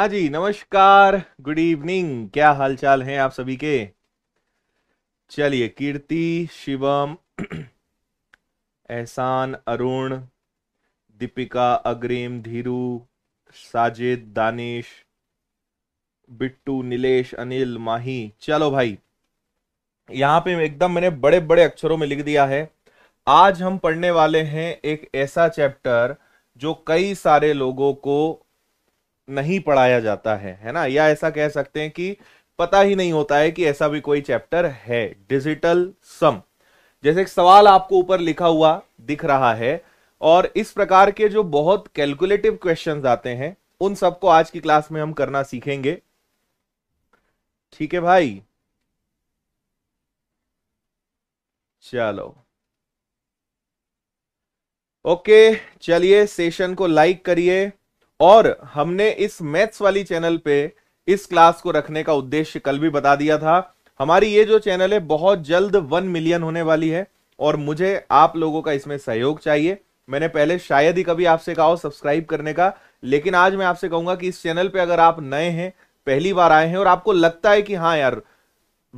हाँ जी नमस्कार good evening क्या हालचाल हैं आप सभी के चलिए कीर्ति शिवम एहसान अरुण दीपिका अग्रिम धीरू साजिद दानिश बिट्टू नीलेश अनिल माही चलो भाई यहाँ पे एकदम मैंने बड़े बड़े अक्षरों में लिख दिया है आज हम पढ़ने वाले हैं एक ऐसा चैप्टर जो कई सारे लोगों को नहीं पढ़ाया जाता है है ना या ऐसा कह सकते हैं कि पता ही नहीं होता है कि ऐसा भी कोई चैप्टर है डिजिटल सम जैसे एक सवाल आपको ऊपर लिखा हुआ दिख रहा है और इस प्रकार के जो बहुत कैलकुलेटिव क्वेश्चन आते हैं उन सबको आज की क्लास में हम करना सीखेंगे ठीक है भाई चलो ओके चलिए सेशन को लाइक करिए और हमने इस मैथ्स वाली चैनल पे इस क्लास को रखने का उद्देश्य कल भी बता दिया था हमारी ये जो चैनल है बहुत जल्द वन मिलियन होने वाली है और मुझे आप लोगों का इसमें सहयोग चाहिए मैंने पहले शायद ही कभी आपसे कहा सब्सक्राइब करने का लेकिन आज मैं आपसे कहूंगा कि इस चैनल पे अगर आप नए हैं पहली बार आए हैं और आपको लगता है कि हाँ यार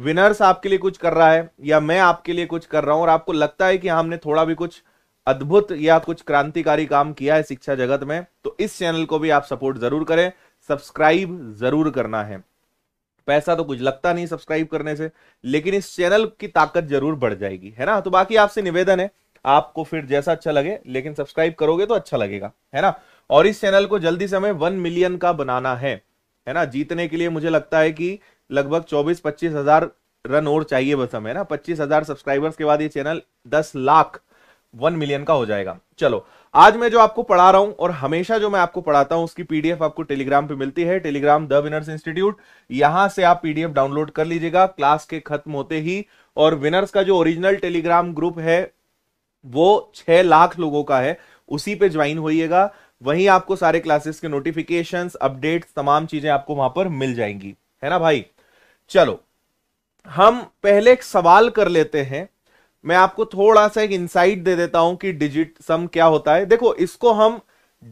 विनर्स आपके लिए कुछ कर रहा है या मैं आपके लिए कुछ कर रहा हूं और आपको लगता है कि हाँ हमने थोड़ा भी कुछ अद्भुत या कुछ क्रांतिकारी काम किया है शिक्षा जगत में तो इस चैनल को भी आप सपोर्ट जरूर करें सब्सक्राइब जरूर करना है पैसा तो कुछ लगता नहीं सब्सक्राइब करने से लेकिन इस चैनल की ताकत जरूर बढ़ जाएगी है ना तो बाकी आपसे निवेदन है आपको फिर जैसा अच्छा लगे लेकिन सब्सक्राइब करोगे तो अच्छा लगेगा है ना और इस चैनल को जल्दी से हमें वन मिलियन का बनाना है है ना जीतने के लिए मुझे लगता है कि लगभग चौबीस पच्चीस हजार रन और चाहिए बस हमें ना पच्चीस हजार सब्सक्राइबर्स के बाद ये चैनल दस लाख वन मिलियन का हो जाएगा चलो आज मैं जो आपको पढ़ा रहा हूं और हमेशा जो मैं आपको पढ़ाता हूं उसकी पीडीएफ आपको टेलीग्राम पे मिलती है टेलीग्राम द विनर्स इंस्टीट्यूट यहां से आप पीडीएफ डाउनलोड कर लीजिएगा क्लास के खत्म होते ही और विनर्स का जो ओरिजिनल टेलीग्राम ग्रुप है वो छह लाख लोगों का है उसी पे ज्वाइन होइएगा वहीं आपको सारे क्लासेस के नोटिफिकेशन अपडेट तमाम चीजें आपको वहां पर मिल जाएंगी है ना भाई चलो हम पहले एक सवाल कर लेते हैं मैं आपको थोड़ा सा एक इंसाइट दे देता हूं कि डिजिट सम क्या होता है देखो इसको हम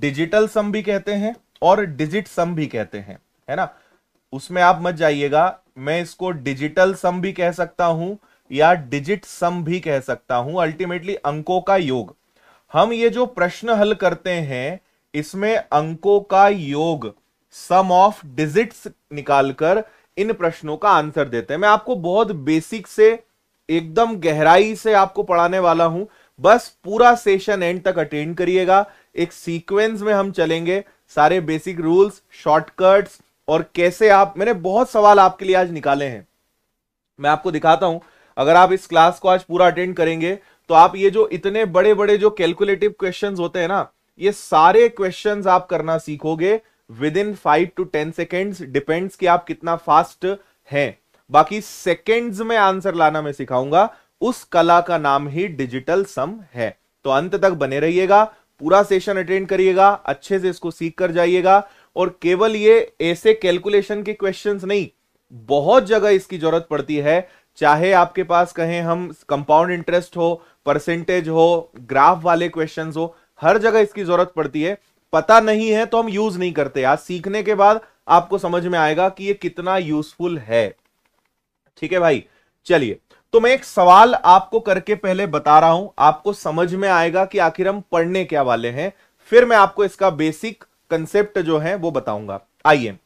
डिजिटल सम भी कहते हैं और डिजिट सम भी कहते हैं है ना उसमें आप मत जाइएगा मैं इसको डिजिटल सम भी कह सकता हूं या डिजिट सम भी कह सकता हूं अल्टीमेटली अंकों का योग हम ये जो प्रश्न हल करते हैं इसमें अंकों का योग सम ऑफ डिजिट्स निकालकर इन प्रश्नों का आंसर देते हैं मैं आपको बहुत बेसिक से एकदम गहराई से आपको पढ़ाने वाला हूं बस पूरा सेशन एंड तक अटेंड करिएगा एक सीक्वेंस में हम चलेंगे सारे बेसिक रूल्स शॉर्टकट्स और कैसे आप मैंने बहुत सवाल आपके लिए आज निकाले हैं मैं आपको दिखाता हूं अगर आप इस क्लास को आज पूरा अटेंड करेंगे तो आप ये जो इतने बड़े बड़े जो कैलकुलेटिव क्वेश्चंस होते हैं ना ये सारे क्वेश्चंस आप करना सीखोगे within five to ten seconds depends कि आप कितना फास्ट हैं बाकी सेकेंड्स में आंसर लाना मैं सिखाऊंगा उस कला का नाम ही डिजिटल सम है तो अंत तक बने रहिएगा पूरा सेशन अटेंड करिएगा अच्छे से इसको सीख कर जाइएगा और केवल ये ऐसे कैलकुलेशन के क्वेश्चंस नहीं बहुत जगह इसकी जरूरत पड़ती है चाहे आपके पास कहें हम कंपाउंड इंटरेस्ट हो परसेंटेज हो ग्राफ वाले क्वेश्चंस हो हर जगह इसकी जरूरत पड़ती है पता नहीं है तो हम यूज नहीं करते आज सीखने के बाद आपको समझ में आएगा कि ये कितना यूजफुल है ठीक है भाई चलिए तो मैं एक सवाल आपको करके पहले बता रहा हूं आपको समझ में आएगा कि आखिर हम पढ़ने क्या वाले हैं फिर मैं आपको इसका बेसिक कंसेप्ट जो है वो बताऊंगा आइए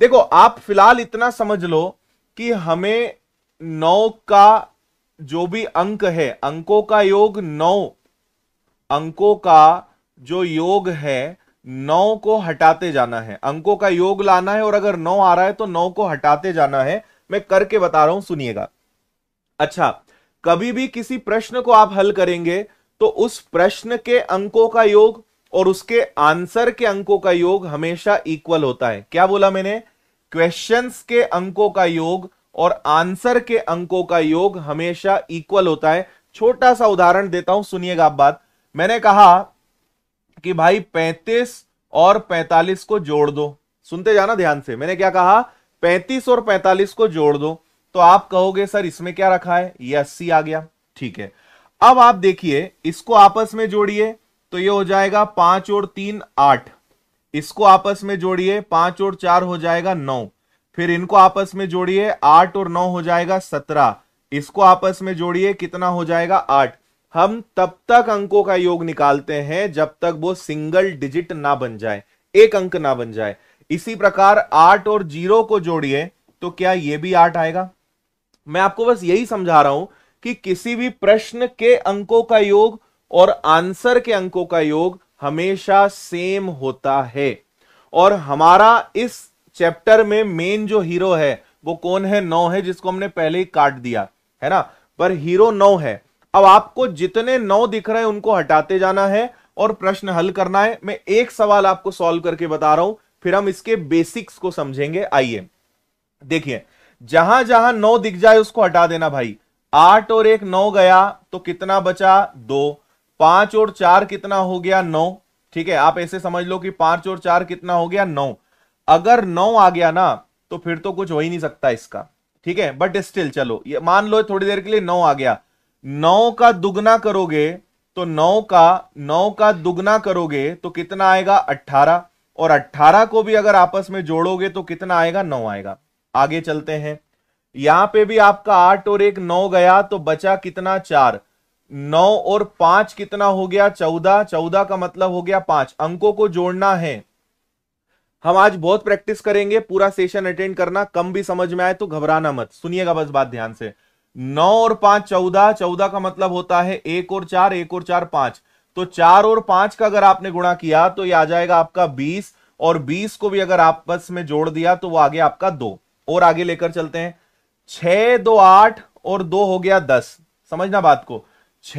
देखो आप फिलहाल इतना समझ लो कि हमें नौ का जो भी अंक है अंकों का योग नौ अंकों का जो योग है नौ को हटाते जाना है अंकों का योग लाना है और अगर नौ आ रहा है तो नौ को हटाते जाना है मैं करके बता रहा हूं सुनिएगा अच्छा कभी भी किसी प्रश्न को आप हल करेंगे तो उस प्रश्न के अंकों का योग और उसके आंसर के अंकों का योग हमेशा इक्वल होता है क्या बोला मैंने क्वेश्चंस के अंकों का योग और आंसर के अंकों का योग हमेशा इक्वल होता है छोटा सा उदाहरण देता हूं सुनिएगा आप बात मैंने कहा कि भाई 35 और 45 को जोड़ दो सुनते जाना ध्यान से मैंने क्या कहा पैंतीस और पैंतालीस को जोड़ दो तो आप कहोगे सर इसमें क्या रखा है ये अस्सी आ गया ठीक है अब आप देखिए इसको आपस में जोड़िए तो ये हो जाएगा पांच और तीन आठ इसको आपस में जोड़िए पांच और चार हो जाएगा नौ फिर इनको आपस में जोड़िए आठ और नौ हो जाएगा सत्रह इसको आपस में जोड़िए कितना हो जाएगा आठ हम तब तक अंकों का योग निकालते हैं जब तक वो सिंगल डिजिट ना बन जाए एक अंक ना बन जाए इसी प्रकार आठ और जीरो को जोड़िए तो क्या यह भी आठ आएगा मैं आपको बस यही समझा रहा हूं कि किसी भी प्रश्न के अंकों का योग और आंसर के अंकों का योग हमेशा सेम होता है और हमारा इस चैप्टर में मेन जो हीरो है वो कौन है नौ है जिसको हमने पहले ही काट दिया है ना पर हीरो नौ है अब आपको जितने नौ दिख रहे हैं उनको हटाते जाना है और प्रश्न हल करना है मैं एक सवाल आपको सॉल्व करके बता रहा हूं फिर हम इसके बेसिक्स को समझेंगे आइए देखिए जहां जहां नौ दिख जाए उसको हटा देना भाई आठ और एक नौ गया तो कितना बचा दो पांच और चार कितना हो गया नौ ठीक है आप ऐसे समझ लो कि पांच और चार कितना हो गया नौ अगर नौ आ गया ना तो फिर तो कुछ हो ही नहीं सकता इसका ठीक है बट स्टिल चलो ये मान लो थोड़ी देर के लिए नौ आ गया नौ का दुगना करोगे तो नौ का नौ का दुगना करोगे तो कितना आएगा अट्ठारह और 18 को भी अगर आपस में जोड़ोगे तो कितना आएगा नौ आएगा आगे चलते हैं यहां पे भी आपका आठ और एक नौ गया तो बचा कितना चार नौ और पांच कितना हो गया चौदह चौदह का मतलब हो गया पांच अंकों को जोड़ना है हम आज बहुत प्रैक्टिस करेंगे पूरा सेशन अटेंड करना कम भी समझ में आए तो घबराना मत सुनिएगा बस बात ध्यान से नौ और पांच चौदह चौदह का मतलब होता है एक और चार एक और चार पांच तो चार और पांच का अगर आपने गुणा किया तो ये आ जाएगा आपका बीस और बीस को भी अगर आपस में जोड़ दिया तो वो आगे आपका दो और आगे लेकर चलते हैं छ दो आठ और दो हो गया दस समझना बात को छ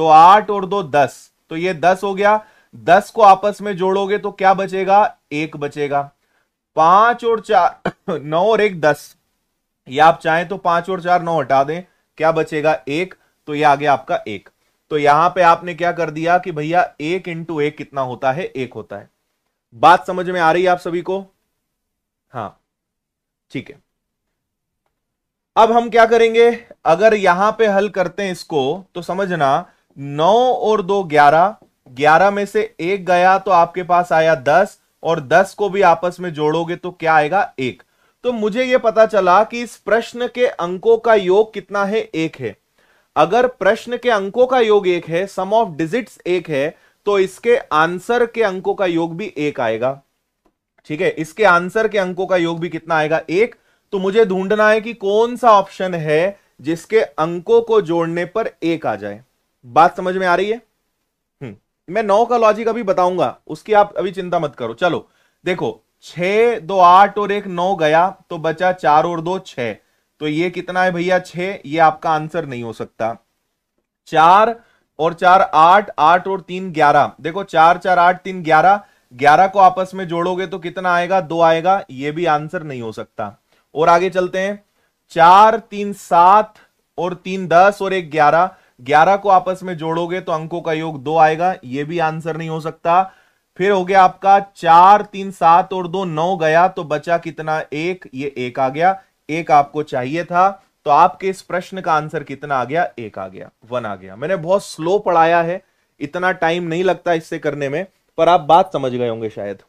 दो आठ और दो दस तो ये दस हो गया दस को आपस में जोड़ोगे तो क्या बचेगा एक बचेगा पांच और चार नौ और एक दस या आप चाहें तो पांच और चार नौ हटा दें क्या बचेगा एक तो ये आगे आपका एक तो यहां पे आपने क्या कर दिया कि भैया एक इंटू एक कितना होता है एक होता है बात समझ में आ रही है आप सभी को हाँ ठीक है अब हम क्या करेंगे अगर यहां पे हल करते हैं इसको तो समझना नौ और दो ग्यारह ग्यारह में से एक गया तो आपके पास आया दस और दस को भी आपस में जोड़ोगे तो क्या आएगा एक तो मुझे यह पता चला कि इस प्रश्न के अंकों का योग कितना है एक है अगर प्रश्न के अंकों का योग एक है सम ऑफ डिजिट्स एक है तो इसके आंसर के अंकों का योग भी एक आएगा ठीक है इसके आंसर के अंकों का योग भी कितना आएगा एक तो मुझे ढूंढना है कि कौन सा ऑप्शन है जिसके अंकों को जोड़ने पर एक आ जाए बात समझ में आ रही है हम्म। मैं नौ का लॉजिक अभी बताऊंगा उसकी आप अभी चिंता मत करो चलो देखो छ दो आठ और एक नौ गया तो बचा चार और दो छह तो ये कितना है भैया छ ये आपका आंसर नहीं हो सकता चार और चार आठ आठ और तीन ग्यारह देखो चार चार आठ तीन ग्यारह ग्यारह को आपस में जोड़ोगे तो कितना आएगा दो आएगा ये भी आंसर नहीं हो सकता और आगे चलते हैं चार तीन सात और तीन दस और एक ग्यारह ग्यारह को आपस में जोड़ोगे तो अंकों का योग दो आएगा ये भी आंसर नहीं हो सकता फिर हो गया आपका चार तीन सात और दो नौ गया तो बचा कितना एक ये एक आ गया एक आपको चाहिए था तो आपके इस प्रश्न का आंसर कितना आ गया एक आ गया वन आ गया मैंने बहुत स्लो पढ़ाया है इतना टाइम नहीं लगता इससे करने में पर आप बात समझ गए होंगे शायद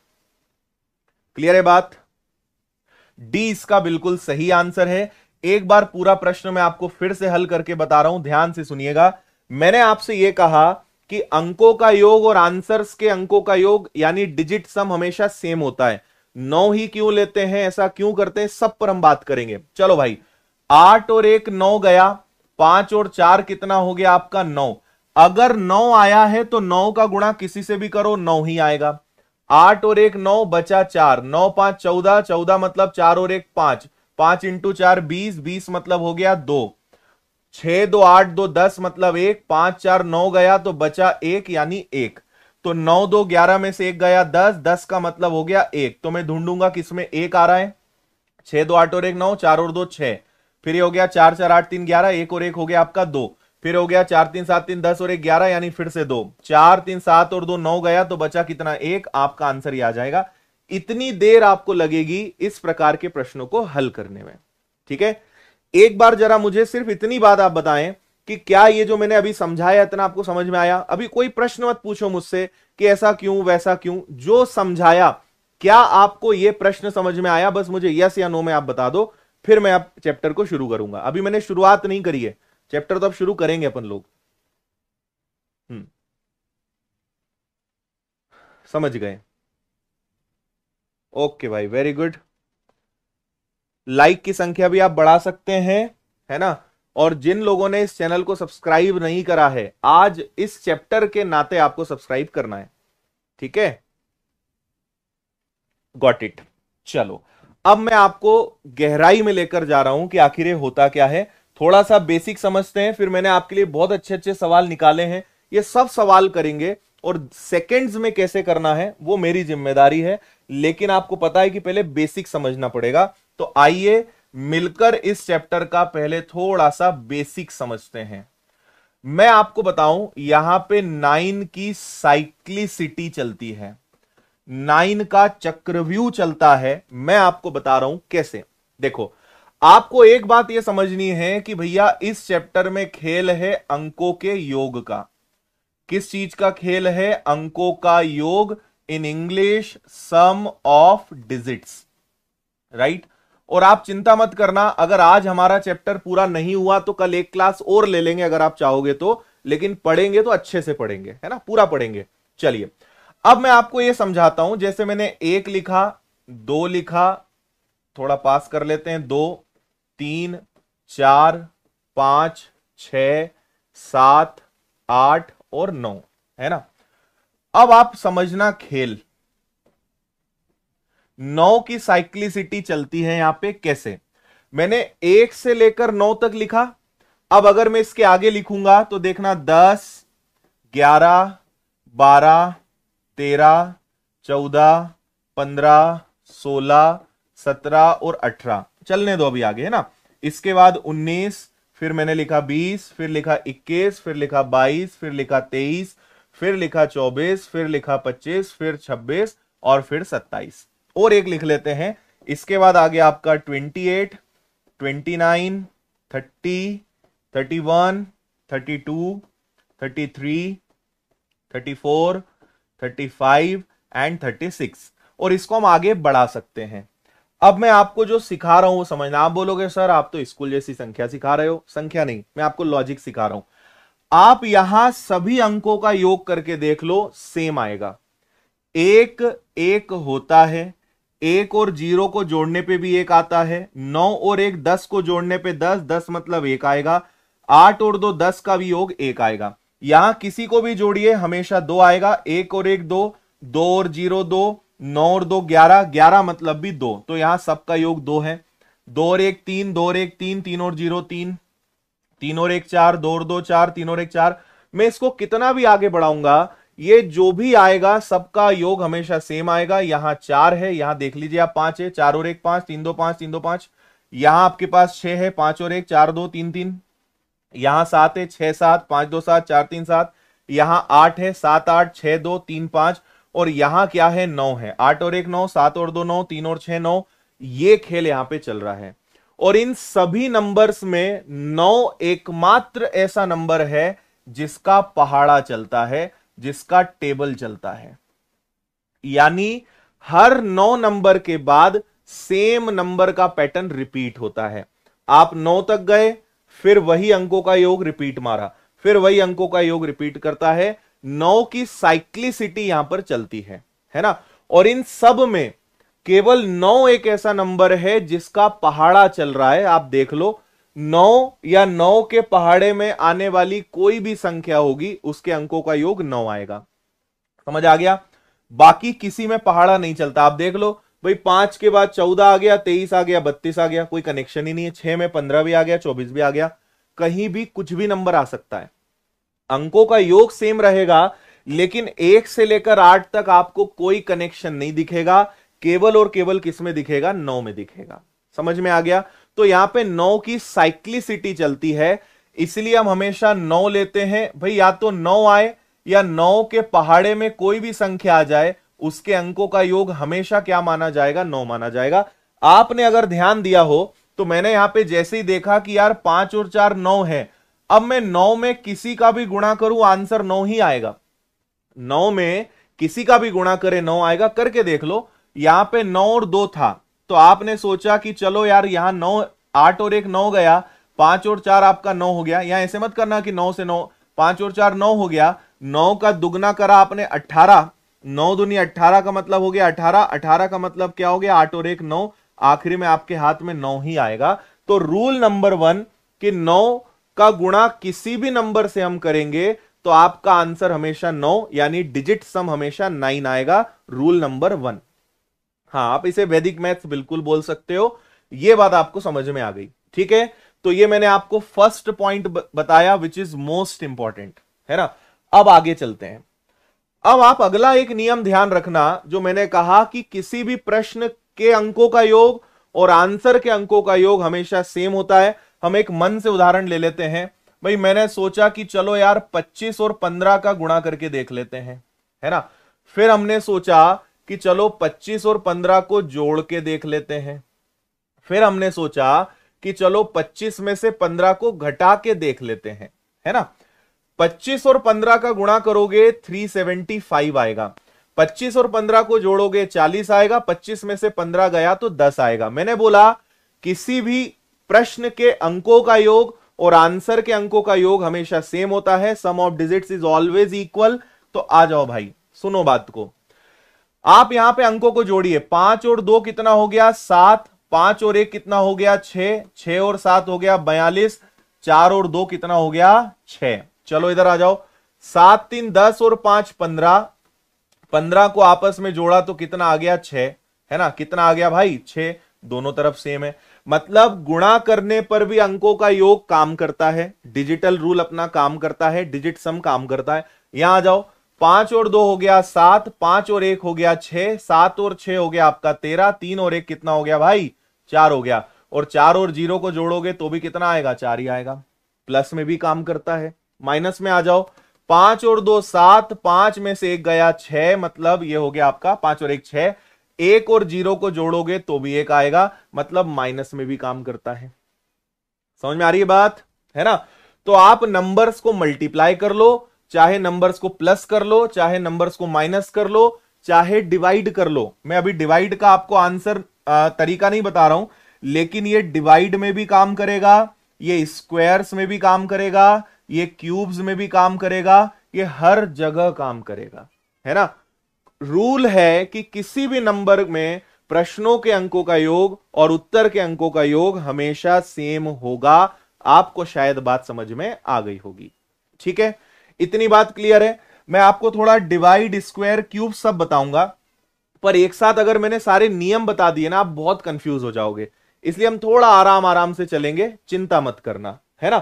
क्लियर है बात डी इसका बिल्कुल सही आंसर है एक बार पूरा प्रश्न मैं आपको फिर से हल करके बता रहा हूं ध्यान से सुनिएगा मैंने आपसे यह कहा कि अंकों का योग और आंसर्स के अंकों का योग यानी डिजिट सम हमेशा सेम होता है नौ ही क्यों लेते हैं ऐसा क्यों करते हैं सब पर हम बात करेंगे चलो भाई आठ और एक नौ गया पांच और चार कितना हो गया आपका नौ अगर नौ आया है तो नौ का गुणा किसी से भी करो नौ ही आएगा आठ और एक नौ बचा चार नौ पांच चौदह चौदह मतलब चार और एक पांच पांच इंटू चार बीस बीस मतलब हो गया दो छह दो आठ दो दस मतलब एक पांच चार नौ गया तो बचा एक यानी एक तो नौ दो ग्यारह में से एक गया दस दस का मतलब हो गया एक तो मैं ढूंढूंगा किसमें एक आ रहा है छह दो आठ और एक नौ चार और दो छह फिर ये हो गया चार चार आठ तीन ग्यारह एक और एक हो गया आपका दो फिर हो गया चार तीन सात तीन दस और एक ग्यारह यानी फिर से दो चार तीन सात और दो नौ गया तो बचा कितना एक आपका आंसर ही आ जाएगा इतनी देर आपको लगेगी इस प्रकार के प्रश्नों को हल करने में ठीक है एक बार जरा मुझे सिर्फ इतनी बात आप बताएं कि क्या ये जो मैंने अभी समझाया इतना आपको समझ में आया अभी कोई प्रश्न मत पूछो मुझसे कि ऐसा क्यों वैसा क्यों जो समझाया क्या आपको ये प्रश्न समझ में आया बस मुझे यस या नो में आप बता दो फिर मैं आप चैप्टर को शुरू करूंगा अभी मैंने शुरुआत नहीं करी है चैप्टर तो अब शुरू करेंगे अपन लोग हम्म। समझ गए ओके भाई वेरी गुड लाइक की संख्या भी आप बढ़ा सकते हैं है ना और जिन लोगों ने इस चैनल को सब्सक्राइब नहीं करा है आज इस चैप्टर के नाते आपको सब्सक्राइब करना है ठीक है गॉट इट चलो अब मैं आपको गहराई में लेकर जा रहा हूं कि आखिर ये होता क्या है थोड़ा सा बेसिक समझते हैं फिर मैंने आपके लिए बहुत अच्छे अच्छे सवाल निकाले हैं ये सब सवाल करेंगे और सेकेंड्स में कैसे करना है वो मेरी जिम्मेदारी है लेकिन आपको पता है कि पहले बेसिक समझना पड़ेगा तो आइए मिलकर इस चैप्टर का पहले थोड़ा सा बेसिक समझते हैं मैं आपको बताऊं यहां पे नाइन की साइक्लिसिटी चलती है नाइन का चक्रव्यू चलता है मैं आपको बता रहा हूं कैसे देखो आपको एक बात यह समझनी है कि भैया इस चैप्टर में खेल है अंकों के योग का किस चीज का खेल है अंकों का योग in English sum of digits right right? और आप चिंता मत करना अगर आज हमारा चैप्टर पूरा नहीं हुआ तो कल एक क्लास और ले लेंगे अगर आप चाहोगे तो लेकिन पढ़ेंगे तो अच्छे से पढ़ेंगे है ना पूरा पढ़ेंगे चलिए अब मैं आपको यह समझाता हूं जैसे मैंने एक लिखा दो लिखा थोड़ा पास कर लेते हैं दो तीन चार पांच छ सात आठ और नौ है ना अब आप समझना खेल नौ की साइक्लिसिटी चलती है यहां पे कैसे मैंने एक से लेकर नौ तक लिखा अब अगर मैं इसके आगे लिखूंगा तो देखना दस ग्यारह बारह तेरह चौदह पंद्रह सोलह सत्रह और अठारह चलने दो अभी आगे है ना इसके बाद उन्नीस फिर मैंने लिखा बीस फिर लिखा इक्कीस फिर लिखा बाईस फिर लिखा तेईस फिर लिखा चौबीस फिर लिखा पच्चीस फिर छब्बीस और फिर सत्ताईस और एक लिख लेते हैं इसके बाद आगे आपका twenty eight twenty nine thirty thirty one thirty two thirty three thirty four thirty five and thirty six और इसको हम आगे बढ़ा सकते हैं अब मैं आपको जो सिखा रहा हूं वो समझना आप बोलोगे सर आप तो स्कूल जैसी संख्या सिखा रहे हो संख्या नहीं मैं आपको लॉजिक सिखा रहा हूं आप यहां सभी अंकों का योग करके देख लो सेम आएगा एक एक होता है एक और जीरो को जोड़ने पे भी एक आता है नौ और एक दस को जोड़ने पे दस दस मतलब एक आएगा आठ और दो दस का भी योग एक आएगा यहां किसी को भी जोड़िए हमेशा दो आएगा एक और एक दो दो और जीरो दो नौ और दो ग्यारह ग्यारह मतलब भी दो तो यहां सबका योग दो है दो और एक तीन दो और एक तीन तीन और जीरो तीन तीन और एक चार दो और दो चार तीन और एक चार मैं इसको कितना भी आगे बढ़ाऊंगा ये जो भी आएगा सबका योग हमेशा सेम आएगा यहां चार है यहां देख लीजिए आप पांच है चार और एक पांच तीन दो पांच तीन दो पांच यहां आपके पास छह है पांच और एक चार दो तीन तीन यहां सात है छह सात पांच दो सात चार तीन सात यहां आठ है सात आठ छह दो तीन पांच और यहां क्या है नौ है आठ और एक नौ सात और दो नौ तीन और छह नौ ये खेल यहां पे चल रहा है और इन सभी नंबर्स में नौ एकमात्र ऐसा नंबर है जिसका पहाड़ा चलता है जिसका टेबल चलता है यानी हर नौ नंबर के बाद सेम नंबर का पैटर्न रिपीट होता है आप नौ तक गए फिर वही अंकों का योग रिपीट मारा फिर वही अंकों का योग रिपीट करता है नौ की साइक्लिसिटी यहां पर चलती है है ना और इन सब में केवल नौ एक ऐसा नंबर है जिसका पहाड़ा चल रहा है आप देख लो नौ या नौ के पहाड़े में आने वाली कोई भी संख्या होगी उसके अंकों का योग नौ आएगा समझ आ गया बाकी किसी में पहाड़ा नहीं चलता आप देख लो भाई पांच के बाद चौदह आ गया तेईस आ गया बत्तीस आ गया कोई कनेक्शन ही नहीं है छह में पंद्रह भी आ गया चौबीस भी आ गया कहीं भी कुछ भी नंबर आ सकता है अंकों का योग सेम रहेगा लेकिन एक से लेकर आठ तक आपको कोई कनेक्शन नहीं दिखेगा केवल और केवल किसमें दिखेगा नौ में दिखेगा समझ में आ गया तो यहां पे नौ की साइक्लिसिटी चलती है इसलिए हम हमेशा नौ लेते हैं भाई या तो नौ आए या नौ के पहाड़े में कोई भी संख्या आ जाए उसके अंकों का योग हमेशा क्या माना जाएगा नौ माना जाएगा आपने अगर ध्यान दिया हो तो मैंने यहां पे जैसे ही देखा कि यार पांच और चार नौ है अब मैं नौ में किसी का भी गुणा करूं आंसर नौ ही आएगा नौ में किसी का भी गुणा करे नौ आएगा करके देख लो यहां पे नौ और दो था तो आपने सोचा कि चलो यार यहां नौ आठ और एक नौ गया पांच और चार आपका नौ हो गया यहां ऐसे मत करना कि नौ से नौ पांच और चार नौ हो गया नौ का दुगना करा आपने अठारह नौ दुनिया अठारह का मतलब हो गया अठारह अठारह का मतलब क्या हो गया आठ और एक नौ आखिरी में आपके हाथ में नौ ही आएगा तो रूल नंबर वन कि नौ का गुणा किसी भी नंबर से हम करेंगे तो आपका आंसर हमेशा नौ यानी डिजिट सम हमेशा नाइन आएगा रूल नंबर वन हाँ आप इसे वैदिक मैथ बिल्कुल बोल सकते हो ये बात आपको समझ में आ गई ठीक है तो ये मैंने आपको फर्स्ट पॉइंट बताया विच इज मोस्ट इंपॉर्टेंट है ना अब आगे चलते हैं अब आप अगला एक नियम ध्यान रखना जो मैंने कहा कि किसी भी प्रश्न के अंकों का योग और आंसर के अंकों का योग हमेशा सेम होता है हम एक मन से उदाहरण ले लेते हैं भाई मैंने सोचा कि चलो यार 25 और 15 का गुणा करके देख लेते हैं है ना फिर हमने सोचा कि चलो 25 और 15 को जोड़ के देख लेते हैं फिर हमने सोचा कि चलो 25 में से 15 को घटा के देख लेते हैं है ना 25 और 15 का गुणा करोगे 375 आएगा 25 और 15 को जोड़ोगे 40 आएगा 25 में से 15 गया तो 10 आएगा मैंने बोला किसी भी प्रश्न के अंकों का योग और आंसर के अंकों का योग हमेशा सेम होता है sum of digits is always equal तो आ जाओ भाई सुनो बात को आप यहां पे अंकों को जोड़िए पांच और दो कितना हो गया सात पांच और एक कितना हो गया छह छ और सात हो गया बयालीस चार और दो कितना हो गया छ चलो इधर आ जाओ सात तीन दस और पांच पंद्रह पंद्रह को आपस में जोड़ा तो कितना आ गया छ है ना कितना आ गया भाई छ दोनों तरफ सेम है मतलब गुणा करने पर भी अंकों का योग काम करता है डिजिटल रूल अपना काम करता है डिजिट सम काम करता है यहां आ जाओ पांच और दो हो गया सात पांच और एक हो गया छह सात और छह हो गया आपका तेरह तीन और एक कितना हो गया भाई चार हो गया और चार और जीरो को जोड़ोगे तो भी कितना आएगा चार ही आएगा प्लस में भी काम करता है माइनस में आ जाओ पांच और दो सात पांच में से एक गया छह मतलब ये हो गया आपका पांच और एक छह एक और जीरो को जोड़ोगे तो भी एक आएगा मतलब माइनस में भी काम करता है समझ में आ रही है बात है ना तो आप नंबर्स को मल्टीप्लाई कर लो चाहे नंबर्स को प्लस कर लो चाहे नंबर्स को माइनस कर लो चाहे डिवाइड कर लो मैं अभी डिवाइड का आपको आंसर तरीका नहीं बता रहा हूं लेकिन ये डिवाइड में भी काम करेगा ये स्क्वायर्स में भी काम करेगा ये क्यूब्स में भी काम करेगा ये हर जगह काम करेगा है ना रूल है कि किसी भी नंबर में प्रश्नों के अंकों का योग और उत्तर के अंकों का योग हमेशा सेम होगा आपको शायद बात समझ में आ गई होगी ठीक है इतनी बात क्लियर है मैं आपको थोड़ा डिवाइड स्क्वायर क्यूब सब बताऊंगा पर एक साथ अगर मैंने सारे नियम बता दिए ना आप बहुत कंफ्यूज हो जाओगे इसलिए हम थोड़ा आराम आराम से चलेंगे चिंता मत करना है ना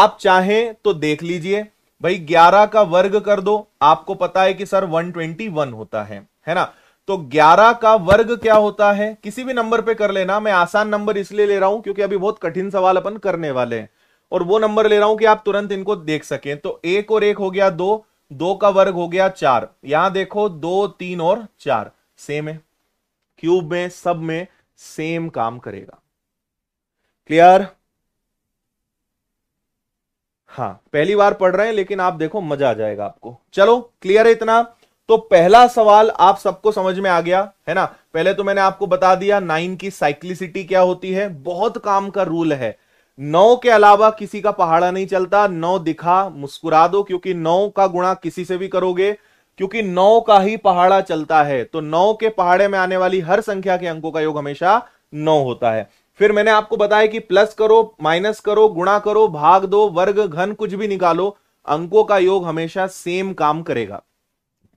आप चाहें तो देख लीजिए भाई 11 का वर्ग कर दो आपको पता है कि सर 121 होता है है ना तो 11 का वर्ग क्या होता है किसी भी नंबर पे कर लेना मैं आसान नंबर इसलिए ले रहा हूं क्योंकि अभी बहुत कठिन सवाल अपन करने वाले हैं और वो नंबर ले रहा हूं कि आप तुरंत इनको देख सकें तो एक और एक हो गया दो दो का वर्ग हो गया चार यहां देखो दो तीन और चार सेम है क्यूब में सब में सेम काम करेगा क्लियर हाँ पहली बार पढ़ रहे हैं लेकिन आप देखो मजा आ जाएगा आपको चलो क्लियर है इतना तो पहला सवाल आप सबको समझ में आ गया है ना पहले तो मैंने आपको बता दिया नाइन की साइक्लिसिटी क्या होती है बहुत काम का रूल है नौ के अलावा किसी का पहाड़ा नहीं चलता नौ दिखा मुस्कुरा दो क्योंकि नौ का गुणा किसी से भी करोगे क्योंकि नौ का ही पहाड़ा चलता है तो नौ के पहाड़े में आने वाली हर संख्या के अंकों का योग हमेशा नौ होता है फिर मैंने आपको बताया कि प्लस करो माइनस करो गुणा करो भाग दो वर्ग घन कुछ भी निकालो अंकों का योग हमेशा सेम काम करेगा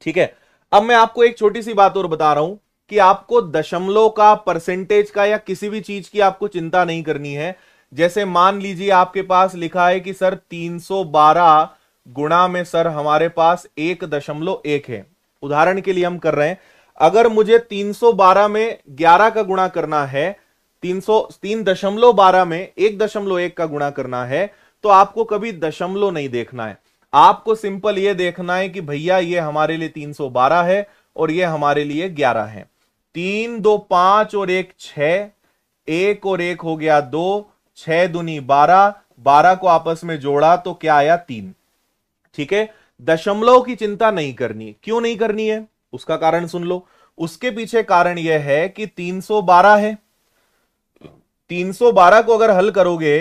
ठीक है अब मैं आपको एक छोटी सी बात और बता रहा हूं कि आपको दशमलव का परसेंटेज का या किसी भी चीज की आपको चिंता नहीं करनी है जैसे मान लीजिए आपके पास लिखा है कि सर 312 गुणा में सर हमारे पास एक दशमलव एक है उदाहरण के लिए हम कर रहे हैं अगर मुझे 312 में 11 का गुणा करना है तीन सौ तीन दशमलव बारह में एक दशमलव एक का गुणा करना है तो आपको कभी दशमलव नहीं देखना है आपको सिंपल ये देखना है कि भैया ये हमारे लिए तीन सौ बारह है और ये हमारे लिए ग्यारह है तीन दो पांच और एक छ एक और एक हो गया दो छह दुनी बारह बारह को आपस में जोड़ा तो क्या आया तीन ठीक है दशमलव की चिंता नहीं करनी क्यों नहीं करनी है उसका कारण सुन लो उसके पीछे कारण यह है कि 312 है 312 को अगर हल करोगे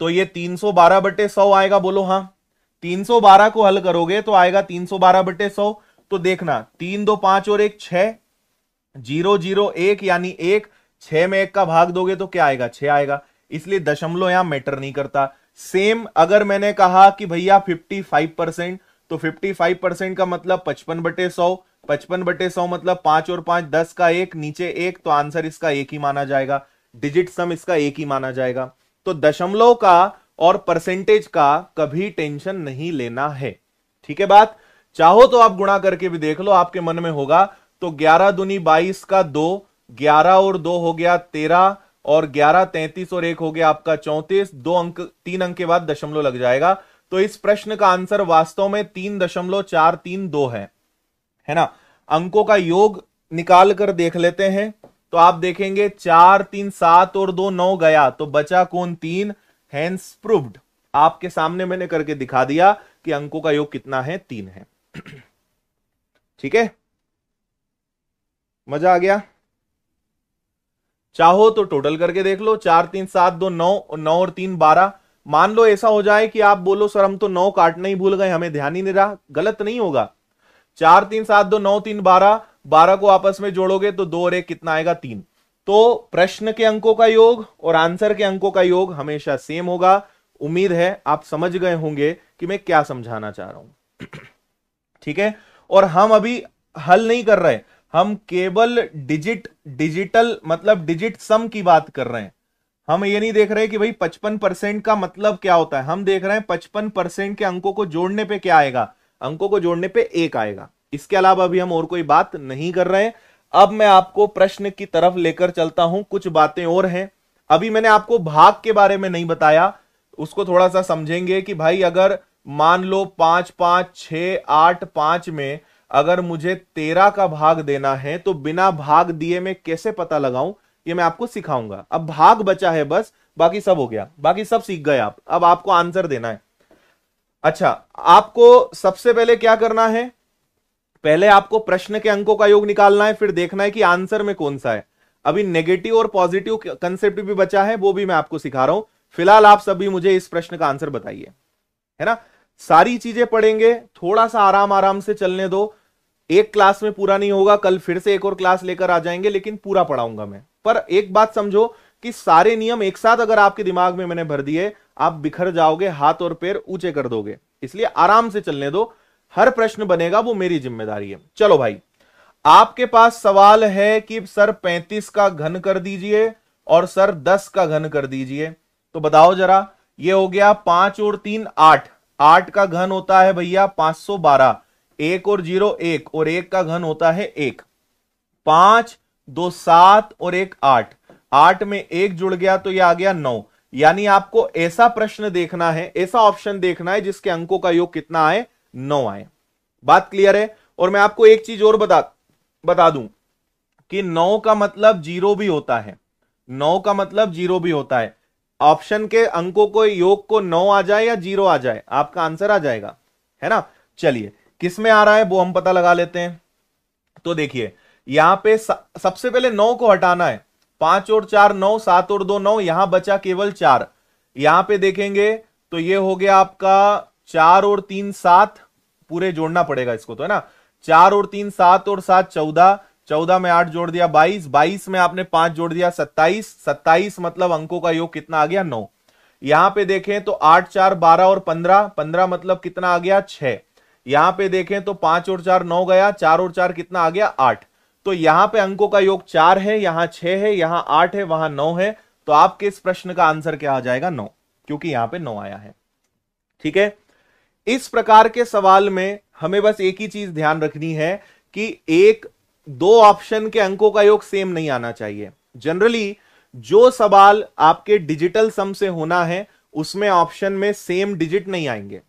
तो ये 312 बटे सौ आएगा बोलो हाँ 312 को हल करोगे तो आएगा 312 बटे सौ तो देखना तीन दो पांच और एक छह जीरो जीरो एक यानी एक छह में एक का भाग दोगे तो क्या आएगा छह आएगा इसलिए दशमलव यहां मैटर नहीं करता सेम अगर मैंने कहा कि भैया 55 परसेंट तो 55 परसेंट का मतलब 55 बटे सौ पचपन बटे सौ मतलब पांच और पांच दस का एक नीचे एक तो आंसर इसका एक ही माना जाएगा डिजिट सम इसका एक ही माना जाएगा तो दशमलव का और परसेंटेज का कभी टेंशन नहीं लेना है ठीक है बात चाहो तो आप गुणा करके भी देख लो आपके मन में होगा तो ग्यारह दुनी बाईस का दो ग्यारह और दो हो गया तेरह और ग्यारह तैतीस और एक हो गया आपका चौंतीस दो अंक तीन अंक के बाद दशमलव लग जाएगा तो इस प्रश्न का आंसर वास्तव में तीन दशमलव चार तीन दो है है ना अंकों का योग निकाल कर देख लेते हैं तो आप देखेंगे चार तीन सात और दो नौ गया तो बचा कौन तीन हैंस प्रूव्ड आपके सामने मैंने करके दिखा दिया कि अंकों का योग कितना है तीन है ठीक है मजा आ गया चाहो तो टोटल करके देख लो चार तीन सात दो नौ नौ और तीन बारह मान लो ऐसा हो जाए कि आप बोलो सर हम तो नौ काटना ही भूल गए हमें ध्यान ही नहीं रहा गलत नहीं होगा चार तीन सात दो नौ तीन बारह बारह को आपस में जोड़ोगे तो दो और एक कितना आएगा तीन तो प्रश्न के अंकों का योग और आंसर के अंकों का योग हमेशा सेम होगा उम्मीद है आप समझ गए होंगे कि मैं क्या समझाना चाह रहा हूं ठीक है और हम अभी हल नहीं कर रहे हम केवल डिजिट डिजिटल मतलब डिजिट सम की बात कर रहे हैं हम ये नहीं देख रहे कि भाई पचपन परसेंट का मतलब क्या होता है हम देख रहे हैं पचपन परसेंट के अंकों को जोड़ने पे क्या आएगा अंकों को जोड़ने पे एक आएगा इसके अलावा अभी हम और कोई बात नहीं कर रहे हैं अब मैं आपको प्रश्न की तरफ लेकर चलता हूं कुछ बातें और हैं अभी मैंने आपको भाग के बारे में नहीं बताया उसको थोड़ा सा समझेंगे कि भाई अगर मान लो पांच पांच छ आठ पांच में अगर मुझे तेरह का भाग देना है तो बिना भाग दिए मैं कैसे पता लगाऊं ये मैं आपको सिखाऊंगा अब भाग बचा है बस बाकी सब हो गया बाकी सब सीख गए आप अब आपको आंसर देना है अच्छा आपको सबसे पहले क्या करना है पहले आपको प्रश्न के अंकों का योग निकालना है फिर देखना है कि आंसर में कौन सा है अभी नेगेटिव और पॉजिटिव कंसेप्ट भी बचा है वो भी मैं आपको सिखा रहा हूं फिलहाल आप सभी मुझे इस प्रश्न का आंसर बताइए है ना सारी चीजें पढ़ेंगे थोड़ा सा आराम आराम से चलने दो एक क्लास में पूरा नहीं होगा कल फिर से एक और क्लास लेकर आ जाएंगे लेकिन पूरा पढ़ाऊंगा मैं पर एक बात समझो कि सारे नियम एक साथ अगर आपके दिमाग में मैंने भर दिए आप बिखर जाओगे हाथ और पैर ऊंचे कर दोगे इसलिए आराम से चलने दो हर प्रश्न बनेगा वो मेरी जिम्मेदारी है चलो भाई आपके पास सवाल है कि सर पैंतीस का घन कर दीजिए और सर दस का घन कर दीजिए तो बताओ जरा ये हो गया पांच और तीन आठ आठ का घन होता है भैया पांच सौ बारह एक और जीरो एक और एक का घन होता है एक पांच दो सात और एक आठ आठ में एक जुड़ गया तो यह आ गया नौ यानी आपको ऐसा प्रश्न देखना है ऐसा ऑप्शन देखना है जिसके अंकों का योग कितना आए नौ आए बात क्लियर है और मैं आपको एक चीज और बता बता दूं कि नौ का मतलब जीरो भी होता है नौ का मतलब जीरो भी होता है ऑप्शन के अंकों को योग को नौ आ जाए या जीरो आ जाए आपका आंसर आ जाएगा है ना चलिए किस में आ रहा है वो हम पता लगा लेते हैं तो देखिए यहां पे सबसे पहले नौ को हटाना है पांच और चार नौ सात और दो नौ यहां बचा केवल चार यहां पे देखेंगे तो ये हो गया आपका चार और तीन सात पूरे जोड़ना पड़ेगा इसको तो है ना चार और तीन सात और सात चौदह चौदह में आठ जोड़ दिया बाईस बाईस में आपने पांच जोड़ दिया सत्ताईस सत्ताईस मतलब अंकों का योग कितना आ गया नौ यहां पे देखें तो आठ चार बारह और पंद्रह पंद्रह मतलब कितना आ गया छह यहां पे देखें तो पांच और चार नौ गया चार और चार कितना आ गया आठ तो यहां पे अंकों का योग चार है यहां छह है यहां आठ है वहां नौ है तो आपके इस प्रश्न का आंसर क्या आ जाएगा नौ क्योंकि यहां पे नौ आया है ठीक है इस प्रकार के सवाल में हमें बस एक ही चीज ध्यान रखनी है कि एक दो ऑप्शन के अंकों का योग सेम नहीं आना चाहिए जनरली जो सवाल आपके डिजिटल सम से होना है उसमें ऑप्शन में सेम डिजिट नहीं आएंगे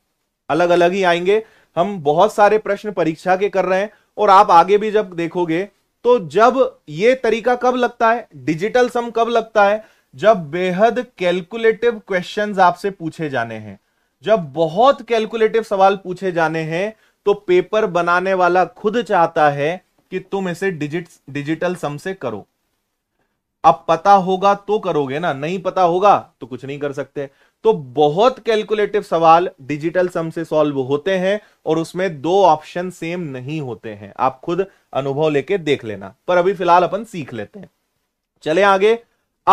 अलग अलग ही आएंगे हम बहुत सारे प्रश्न परीक्षा के कर रहे हैं और आप आगे भी जब देखोगे तो जब ये तरीका कब लगता है डिजिटल सम कब लगता है जब बेहद कैलकुलेटिव क्वेश्चंस आपसे पूछे जाने हैं जब बहुत कैलकुलेटिव सवाल पूछे जाने हैं तो पेपर बनाने वाला खुद चाहता है कि तुम इसे डिजिट डिजिटल सम से करो अब पता होगा तो करोगे ना नहीं पता होगा तो कुछ नहीं कर सकते तो बहुत कैलकुलेटिव सवाल डिजिटल सम से सॉल्व होते हैं और उसमें दो ऑप्शन सेम नहीं होते हैं आप खुद अनुभव लेके देख लेना पर अभी फिलहाल अपन सीख लेते हैं चले आगे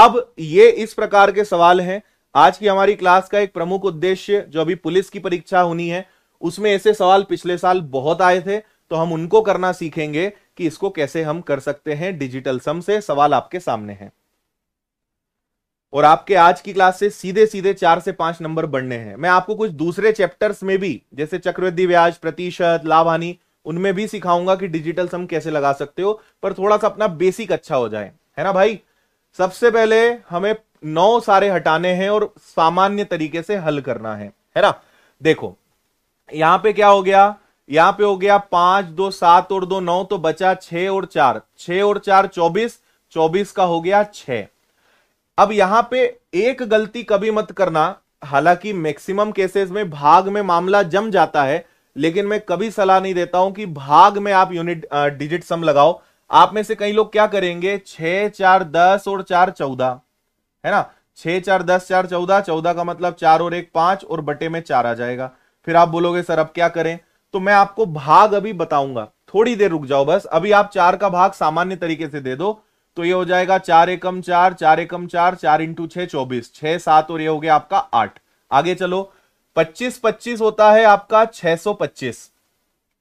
अब ये इस प्रकार के सवाल हैं आज की हमारी क्लास का एक प्रमुख उद्देश्य जो अभी पुलिस की परीक्षा होनी है उसमें ऐसे सवाल पिछले साल बहुत आए थे तो हम उनको करना सीखेंगे कि इसको कैसे हम कर सकते हैं डिजिटल सम से सवाल आपके सामने हैं और आपके आज की क्लास से सीधे सीधे चार से पांच नंबर बढ़ने हैं मैं आपको कुछ दूसरे चैप्टर्स में भी जैसे चक्रवृद्धि ब्याज प्रतिशत लाभ हानि उनमें भी सिखाऊंगा कि डिजिटल सम कैसे लगा सकते हो पर थोड़ा सा अपना बेसिक अच्छा हो जाए है ना भाई सबसे पहले हमें नौ सारे हटाने हैं और सामान्य तरीके से हल करना है है ना देखो यहां पे क्या हो गया यहां पे हो गया पांच दो सात और दो नौ तो बचा छ और चार छ और चार चौबीस चौबीस का हो गया छह अब यहां पे एक गलती कभी मत करना हालांकि मैक्सिमम केसेस में भाग में मामला जम जाता है लेकिन मैं कभी सलाह नहीं देता हूं कि भाग में आप यूनिट डिजिट सम लगाओ आप में से कई लोग क्या करेंगे छह चार दस और चार चौदह है ना छह चार दस चार चौदह चौदह का मतलब चार और एक पांच और बटे में चार आ जाएगा फिर आप बोलोगे सर अब क्या करें तो मैं आपको भाग अभी बताऊंगा थोड़ी देर रुक जाओ बस अभी आप चार का भाग सामान्य तरीके से दे दो तो ये हो जाएगा चार एकम चार चार एकम चार चार इंटू छह चौबीस छह सात और ये हो गया आपका आठ आगे चलो पच्चीस पच्चीस होता है आपका छह सौ पच्चीस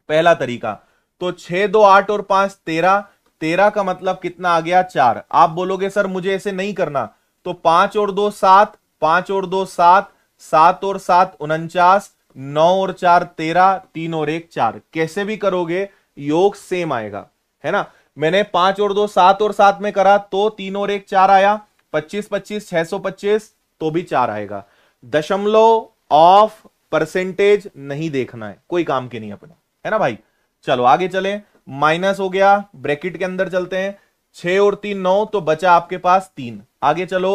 पहला तरीका तो छह दो आठ और पांच तेरह तेरह का मतलब कितना आ गया चार आप बोलोगे सर मुझे ऐसे नहीं करना तो पांच और दो सात पांच और दो सात सात और सात उनचास नौ और चार तेरह तीन और एक चार कैसे भी करोगे योग सेम आएगा है ना मैंने पांच और दो सात और सात में करा तो तीन और एक चार आया पच्चीस पच्चीस छह सौ पच्चीस तो भी चार आएगा दशमलव ऑफ परसेंटेज नहीं देखना है कोई काम के नहीं अपना है ना भाई चलो आगे चले माइनस हो गया ब्रैकेट के अंदर चलते हैं छह और तीन नौ तो बचा आपके पास तीन आगे चलो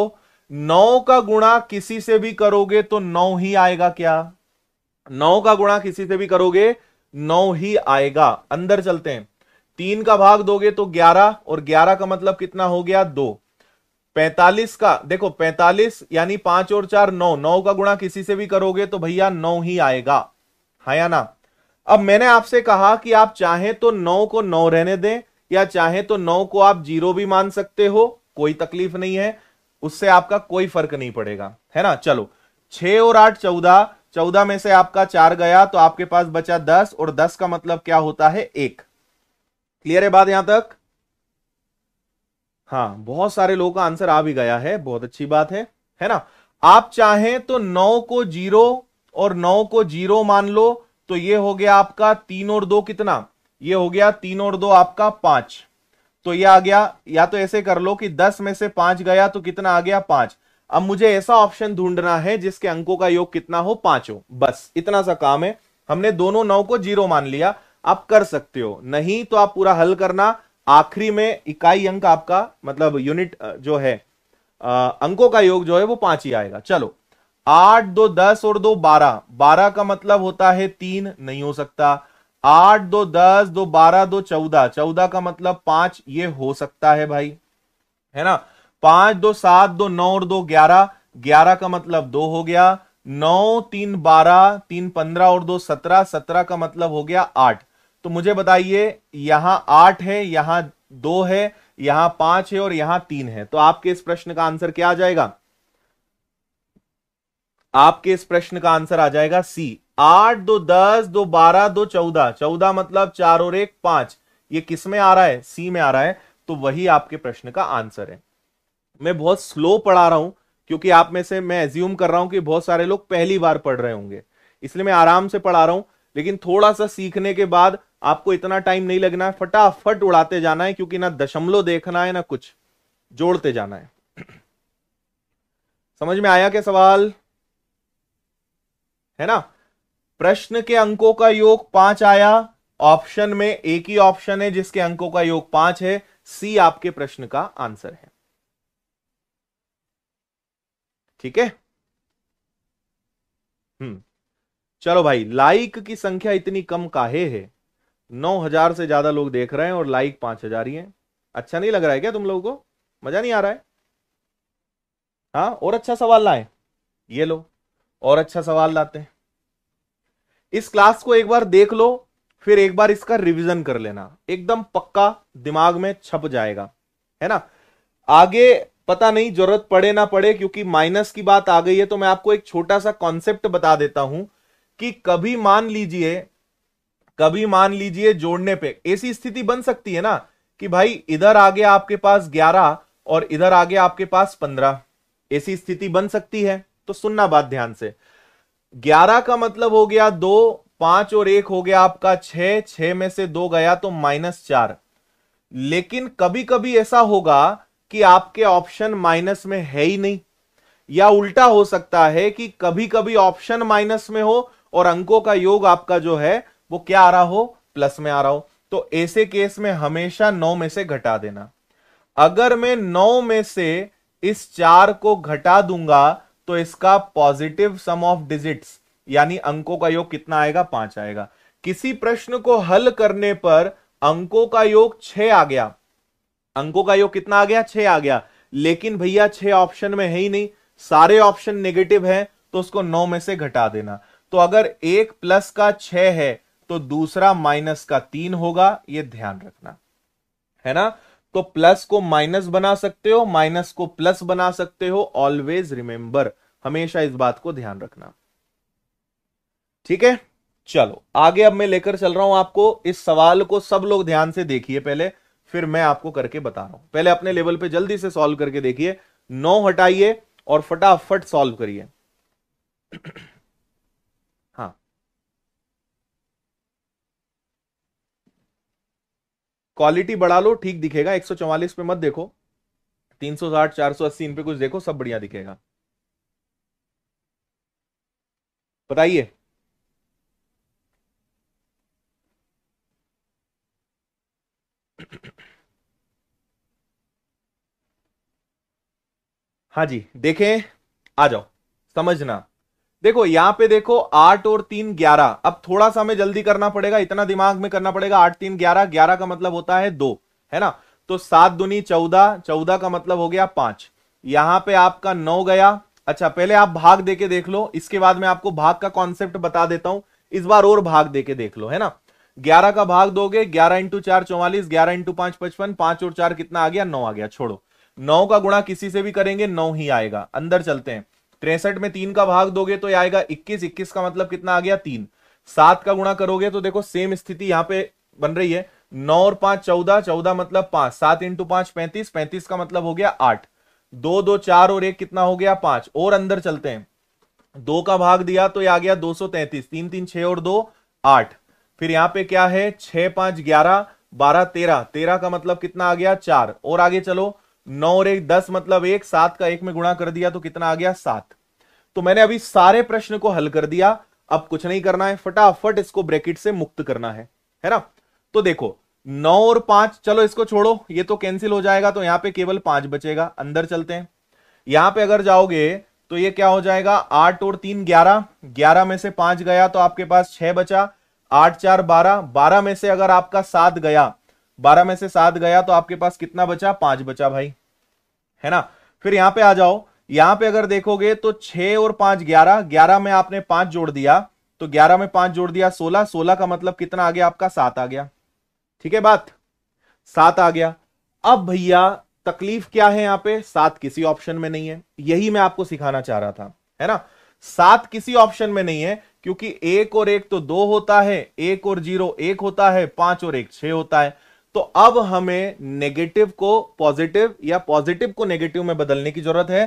नौ का गुणा किसी से भी करोगे तो नौ ही आएगा क्या नौ का गुणा किसी से भी करोगे नौ ही आएगा अंदर चलते हैं तीन का भाग दोगे तो ग्यारह और ग्यारह का मतलब कितना हो गया दो पैंतालीस का देखो पैंतालीस यानी पांच और चार नौ नौ का गुणा किसी से भी करोगे तो भैया नौ ही आएगा हा या ना अब मैंने आपसे कहा कि आप चाहे तो नौ को नौ रहने दें या चाहे तो नौ को आप जीरो भी मान सकते हो कोई तकलीफ नहीं है उससे आपका कोई फर्क नहीं पड़ेगा है ना चलो छह और आठ चौदह चौदह में से आपका चार गया तो आपके पास बचा दस और दस का मतलब क्या होता है एक क्लियर है बात यहां तक हाँ बहुत सारे लोगों का आंसर आ भी गया है बहुत अच्छी बात है है ना आप चाहें तो नौ को जीरो और नौ को जीरो मान लो तो ये हो गया आपका तीन और दो कितना ये हो गया तीन और दो आपका पांच तो ये आ गया या तो ऐसे कर लो कि दस में से पांच गया तो कितना आ गया पांच अब मुझे ऐसा ऑप्शन ढूंढना है जिसके अंकों का योग कितना हो पांच हो बस इतना सा काम है हमने दोनों नौ को जीरो मान लिया आप कर सकते हो नहीं तो आप पूरा हल करना आखिरी में इकाई अंक आपका मतलब यूनिट जो है आ, अंकों का योग जो है वो पांच ही आएगा चलो आठ दो दस और दो बारह बारह का मतलब होता है तीन नहीं हो सकता आठ दो दस दो बारह दो चौदह चौदह का मतलब पांच ये हो सकता है भाई है ना पांच दो सात दो नौ और दो ग्यारह ग्यारह का मतलब दो हो गया नौ तीन बारह तीन पंद्रह और दो सत्रह सत्रह का मतलब हो गया आठ तो मुझे बताइए यहां आठ है यहां दो है यहां पांच है और यहां तीन है तो आपके इस प्रश्न का आंसर क्या आ जाएगा आपके इस प्रश्न का आंसर आ जाएगा सी आठ दो दस दो बारह दो चौदह चौदह मतलब चार और एक पांच ये किस में आ रहा है सी में आ रहा है तो वही आपके प्रश्न का आंसर है मैं बहुत स्लो पढ़ा रहा हूं क्योंकि आप में से मैं एज्यूम कर रहा हूं कि बहुत सारे लोग पहली बार पढ़ रहे होंगे इसलिए मैं आराम से पढ़ा रहा हूं लेकिन थोड़ा सा सीखने के बाद आपको इतना टाइम नहीं लगना है फटाफट उड़ाते जाना है क्योंकि ना दशमलव देखना है ना कुछ जोड़ते जाना है समझ में आया क्या सवाल है ना प्रश्न के अंकों का योग पांच आया ऑप्शन में एक ही ऑप्शन है जिसके अंकों का योग पांच है सी आपके प्रश्न का आंसर है ठीक है हम्म चलो भाई लाइक की संख्या इतनी कम काहे है नौ हजार से ज्यादा लोग देख रहे हैं और लाइक पांच हजार ही है अच्छा नहीं लग रहा है क्या तुम लोगों को मजा नहीं आ रहा है हाँ और अच्छा सवाल लाए ये लो और अच्छा सवाल लाते हैं इस क्लास को एक बार देख लो फिर एक बार इसका रिवीजन कर लेना एकदम पक्का दिमाग में छप जाएगा है ना आगे पता नहीं जरूरत पड़े ना पड़े क्योंकि माइनस की बात आ गई है तो मैं आपको एक छोटा सा कॉन्सेप्ट बता देता हूं कि कभी मान लीजिए कभी मान लीजिए जोड़ने पे ऐसी स्थिति बन सकती है ना कि भाई इधर आगे आपके पास ग्यारह और इधर आगे आपके पास पंद्रह ऐसी स्थिति बन सकती है तो सुनना बात ध्यान से ग्यारह का मतलब हो गया दो पांच और एक हो गया आपका छह छह में से दो गया तो माइनस चार लेकिन कभी कभी ऐसा होगा कि आपके ऑप्शन माइनस में है ही नहीं या उल्टा हो सकता है कि कभी कभी ऑप्शन माइनस में हो और अंकों का योग आपका जो है वो क्या आ रहा हो प्लस में आ रहा हो तो ऐसे केस में हमेशा नौ में से घटा देना अगर मैं नौ में से इस चार को घटा दूंगा तो इसका पॉजिटिव सम ऑफ डिजिट्स यानी अंकों का योग कितना आएगा पांच आएगा किसी प्रश्न को हल करने पर अंकों का योग छ आ गया अंकों का योग कितना आ गया छ आ गया लेकिन भैया छह ऑप्शन में है ही नहीं सारे ऑप्शन नेगेटिव है तो उसको नौ में से घटा देना तो अगर एक प्लस का छ है तो दूसरा माइनस का तीन होगा ये ध्यान रखना है ना तो प्लस को माइनस बना सकते हो माइनस को प्लस बना सकते हो ऑलवेज रिमेंबर हमेशा इस बात को ध्यान रखना ठीक है चलो आगे अब मैं लेकर चल रहा हूं आपको इस सवाल को सब लोग ध्यान से देखिए पहले फिर मैं आपको करके बता रहा हूं पहले अपने लेवल पे जल्दी से सॉल्व करके देखिए नौ हटाइए और फटाफट सॉल्व करिए क्वालिटी बढ़ा लो ठीक दिखेगा 144 पे मत देखो 360 480 इन पे कुछ देखो सब बढ़िया दिखेगा बताइए हाँ जी देखें आ जाओ समझना देखो यहां पे देखो आठ और तीन ग्यारह अब थोड़ा सा हमें जल्दी करना पड़ेगा इतना दिमाग में करना पड़ेगा आठ तीन ग्यारह ग्यारह का मतलब होता है दो है ना तो सात दुनी चौदह चौदह का मतलब हो गया पांच यहां पे आपका नौ गया अच्छा पहले आप भाग दे के देख लो इसके बाद में आपको भाग का कॉन्सेप्ट बता देता हूं इस बार और भाग दे के देख लो है ना ग्यारह का भाग दोगे ग्यारह इंटू चार चौवालीस ग्यारह इंटू पांच पचपन पांच और चार कितना आ गया नौ आ गया छोड़ो नौ का गुणा किसी से भी करेंगे नौ ही आएगा अंदर चलते हैं तिरसठ में तीन का भाग दोगे तो ये आएगा इक्कीस इक्कीस का मतलब कितना आ गया तीन सात का गुणा करोगे तो देखो सेम स्थिति यहां पे बन रही है नौ और पांच चौदह चौदह मतलब पांच सात इंटू पांच पैंतीस पैंतीस का मतलब हो गया आठ दो दो चार और एक कितना हो गया पांच और अंदर चलते हैं दो का भाग दिया तो ये आ गया दो सौ तैतीस तीन तीन छह और दो आठ फिर यहां पे क्या है छह पांच ग्यारह बारह तेरह तेरह का मतलब कितना आ गया चार और आगे चलो नौ और एक दस मतलब एक सात का एक में गुणा कर दिया तो कितना आ गया सात तो मैंने अभी सारे प्रश्न को हल कर दिया अब कुछ नहीं करना है फटाफट इसको ब्रैकेट से मुक्त करना है है ना तो देखो नौ और पांच चलो इसको छोड़ो ये तो कैंसिल हो जाएगा तो यहां पे केवल पांच बचेगा अंदर चलते हैं यहां पे अगर जाओगे तो ये क्या हो जाएगा आठ और तीन ग्यारह ग्यारह में से पांच गया तो आपके पास छह बचा आठ चार बारह बारह में से अगर आपका सात गया बारह में से सात गया तो आपके पास कितना बचा पांच बचा भाई है ना फिर यहां पे आ जाओ यहां पे अगर देखोगे तो छह और पांच ग्यारह ग्यारह में आपने पांच जोड़ दिया तो ग्यारह में पांच जोड़ दिया सोलह सोलह का मतलब कितना आ गया आपका सात आ गया ठीक है बात सात आ गया अब भैया तकलीफ क्या है यहां पे सात किसी ऑप्शन में नहीं है यही मैं आपको सिखाना चाह रहा था है ना सात किसी ऑप्शन में नहीं है क्योंकि एक और एक तो दो होता है एक और जीरो एक होता है पांच और एक छे होता है तो अब हमें नेगेटिव को पॉजिटिव या पॉजिटिव को नेगेटिव में बदलने की जरूरत है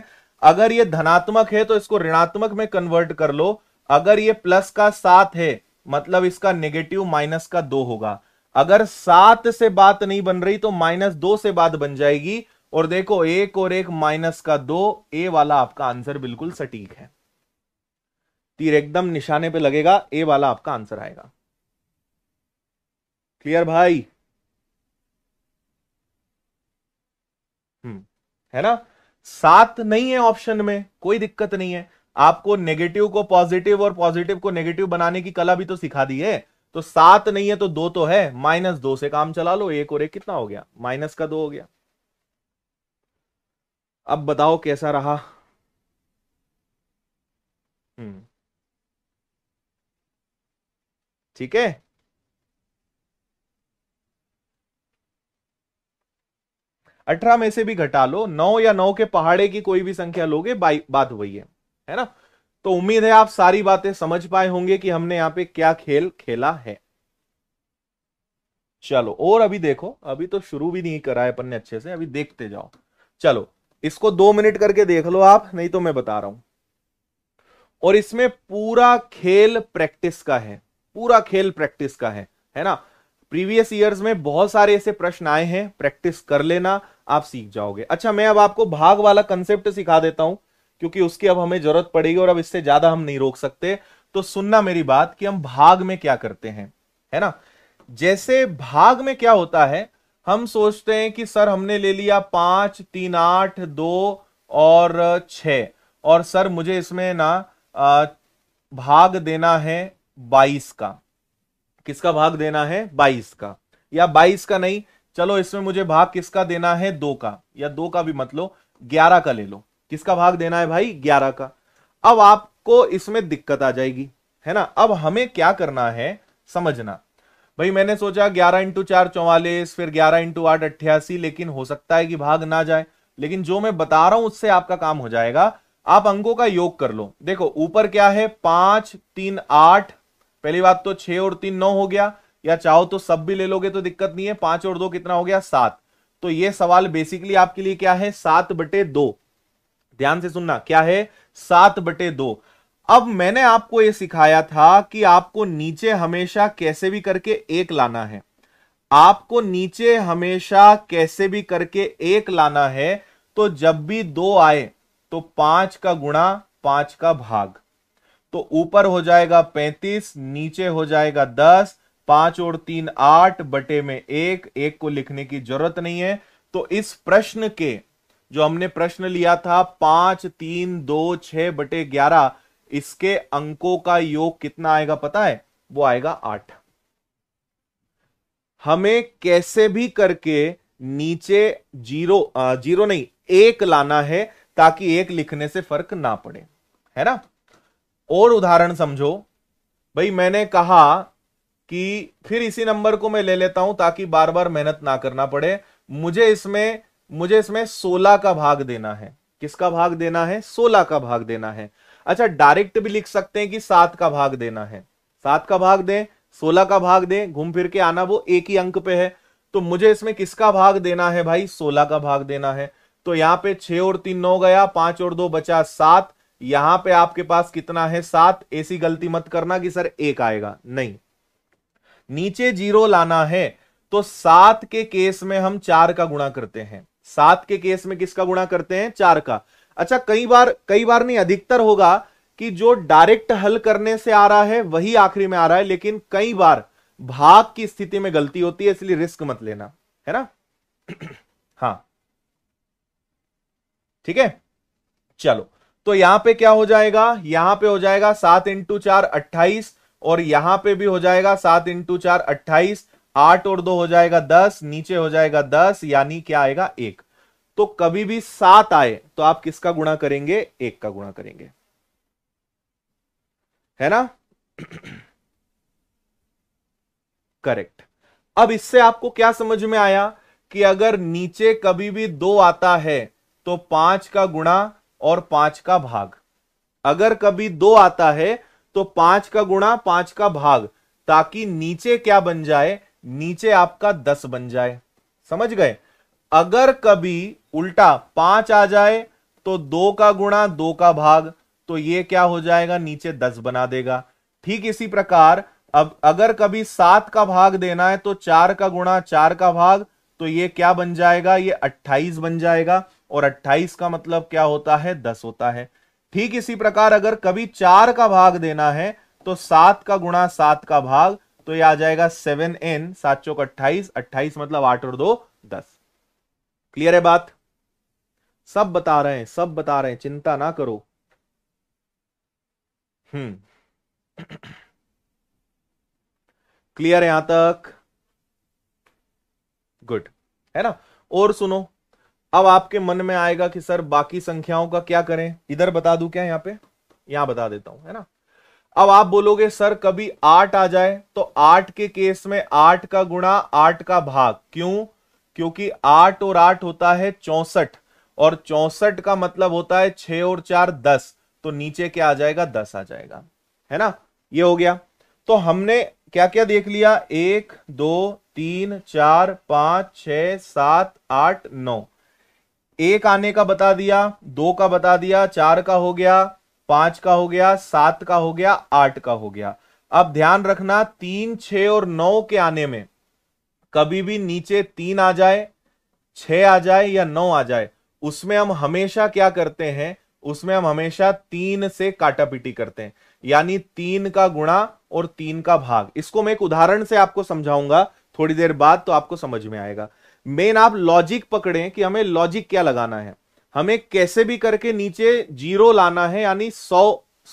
अगर ये धनात्मक है तो इसको ऋणात्मक में कन्वर्ट कर लो अगर ये प्लस का सात है मतलब इसका नेगेटिव माइनस का दो होगा अगर सात से बात नहीं बन रही तो माइनस दो से बात बन जाएगी और देखो एक और एक माइनस का दो ए वाला आपका आंसर बिल्कुल सटीक है तीर एकदम निशाने पे लगेगा ए वाला आपका आंसर आएगा क्लियर भाई है ना सात नहीं है ऑप्शन में कोई दिक्कत नहीं है आपको नेगेटिव को पॉजिटिव और पॉजिटिव को नेगेटिव बनाने की कला भी तो सिखा दी है तो सात नहीं है तो दो तो है माइनस दो से काम चला लो एक और एक कितना हो गया माइनस का दो हो गया अब बताओ कैसा रहा हम्म ठीक है अठारह में से भी घटा लो नौ या नौ के पहाड़े की कोई भी संख्या लोगे बात वही है है ना तो उम्मीद है आप सारी बातें समझ पाए होंगे कि हमने यहाँ पे क्या खेल खेला है चलो और अभी देखो अभी तो शुरू भी नहीं करा है अपन ने अच्छे से अभी देखते जाओ चलो इसको दो मिनट करके देख लो आप नहीं तो मैं बता रहा हूं और इसमें पूरा खेल प्रैक्टिस का है पूरा खेल प्रैक्टिस का है है ना प्रीवियस ईयर्स में बहुत सारे ऐसे प्रश्न आए हैं प्रैक्टिस कर लेना आप सीख जाओगे अच्छा मैं अब आपको भाग वाला कंसेप्ट सिखा देता हूं क्योंकि उसकी अब हमें जरूरत पड़ेगी और अब इससे ज्यादा हम नहीं रोक सकते तो सुनना मेरी बात कि हम भाग में क्या करते हैं है ना जैसे भाग में क्या होता है हम सोचते हैं कि सर हमने ले लिया पांच तीन आठ दो और छ और सर मुझे इसमें ना भाग देना है बाईस का किसका भाग देना है बाईस का या बाईस का नहीं चलो इसमें मुझे भाग किसका देना है दो का या दो का भी मतलब ग्यारह का ले लो किसका भाग देना है भाई ग्यारह का अब आपको इसमें दिक्कत आ जाएगी है ना अब हमें क्या करना है समझना भाई मैंने सोचा ग्यारह इंटू चार चौवालीस फिर ग्यारह इंटू आठ अट्ठासी लेकिन हो सकता है कि भाग ना जाए लेकिन जो मैं बता रहा हूं उससे आपका काम हो जाएगा आप अंकों का योग कर लो देखो ऊपर क्या है पांच तीन आठ पहली बात तो छह और तीन नौ हो गया या चाहो तो सब भी ले लोगे तो दिक्कत नहीं है पांच और दो कितना हो गया सात तो ये सवाल बेसिकली आपके लिए क्या है सात बटे दो ध्यान से सुनना क्या है सात बटे दो अब मैंने आपको ये सिखाया था कि आपको नीचे हमेशा कैसे भी करके एक लाना है आपको नीचे हमेशा कैसे भी करके एक लाना है तो जब भी दो आए तो पांच का गुणा पांच का भाग तो ऊपर हो जाएगा पैंतीस नीचे हो जाएगा दस पांच और तीन आठ बटे में एक एक को लिखने की जरूरत नहीं है तो इस प्रश्न के जो हमने प्रश्न लिया था पांच तीन दो छ बटे ग्यारह इसके अंकों का योग कितना आएगा पता है वो आएगा आठ हमें कैसे भी करके नीचे जीरो जीरो नहीं एक लाना है ताकि एक लिखने से फर्क ना पड़े है ना और उदाहरण समझो भाई मैंने कहा कि फिर इसी नंबर को मैं ले लेता हूं ताकि बार बार मेहनत ना करना पड़े मुझे इसमें मुझे इसमें सोलह का भाग देना है किसका भाग देना है सोलह का भाग देना है अच्छा डायरेक्ट भी लिख सकते हैं कि सात का भाग देना है सात का भाग दें सोलह का भाग दें घूम फिर के आना वो एक ही अंक पे है तो मुझे इसमें किसका भाग देना है भाई सोलह का भाग देना है तो यहां पे छह और तीन नौ गया पांच और दो बचा सात यहां पे आपके पास कितना है सात ऐसी गलती मत करना कि सर एक आएगा नहीं नीचे जीरो लाना है तो सात के केस में हम चार का गुणा करते हैं सात के केस में किसका गुणा करते हैं चार का अच्छा कई बार कई बार नहीं अधिकतर होगा कि जो डायरेक्ट हल करने से आ रहा है वही आखिरी में आ रहा है लेकिन कई बार भाग की स्थिति में गलती होती है इसलिए रिस्क मत लेना है ना हाँ ठीक है चलो तो यहां पे क्या हो जाएगा यहां पे हो जाएगा सात इंटू चार अट्ठाईस और यहां पे भी हो जाएगा सात इंटू चार अट्ठाईस आठ और दो हो जाएगा दस नीचे हो जाएगा दस यानी क्या आएगा एक तो कभी भी सात आए तो आप किसका गुणा करेंगे एक का गुणा करेंगे है ना करेक्ट अब इससे आपको क्या समझ में आया कि अगर नीचे कभी भी दो आता है तो पांच का गुणा और पांच का भाग अगर कभी दो आता है तो पांच का गुणा पांच का भाग ताकि नीचे क्या बन जाए नीचे आपका दस बन जाए समझ गए अगर कभी उल्टा पांच आ जाए तो दो का गुणा दो का भाग तो ये क्या हो जाएगा नीचे दस बना देगा ठीक इसी प्रकार अब अगर कभी सात का भाग देना है तो चार का गुणा चार का भाग तो ये क्या बन जाएगा ये अट्ठाईस बन जाएगा और अट्ठाईस का मतलब क्या होता है दस होता है ठीक इसी प्रकार अगर कभी चार का भाग देना है तो सात का गुणा सात का भाग तो ये आ जाएगा सेवन एन सात चौक अट्ठाईस अट्ठाईस मतलब आठ और दो दस क्लियर है बात सब बता रहे हैं सब बता रहे हैं चिंता ना करो हम्म क्लियर है यहां तक गुड है ना और सुनो अब आपके मन में आएगा कि सर बाकी संख्याओं का क्या करें इधर बता दू क्या यहाँ पे यहां बता देता हूं है ना अब आप बोलोगे सर कभी आठ आ जाए तो आठ के केस में आठ का गुणा आठ का भाग क्यों क्योंकि आठ और आठ होता है चौसठ और चौसठ का मतलब होता है छ और चार दस तो नीचे क्या आ जाएगा दस आ जाएगा है ना ये हो गया तो हमने क्या क्या देख लिया एक दो तीन चार पांच छ सात आठ नौ एक आने का बता दिया दो का बता दिया चार का हो गया पांच का हो गया सात का हो गया आठ का हो गया अब ध्यान रखना तीन छ और नौ के आने में कभी भी नीचे तीन आ जाए छ आ जाए या नौ आ जाए उसमें हम हमेशा क्या करते हैं उसमें हम हमेशा तीन से काटा करते हैं यानी तीन का गुणा और तीन का भाग इसको मैं एक उदाहरण से आपको समझाऊंगा थोड़ी देर बाद तो आपको समझ में आएगा मेन आप लॉजिक पकड़ें कि हमें लॉजिक क्या लगाना है हमें कैसे भी करके नीचे जीरो लाना है यानी सौ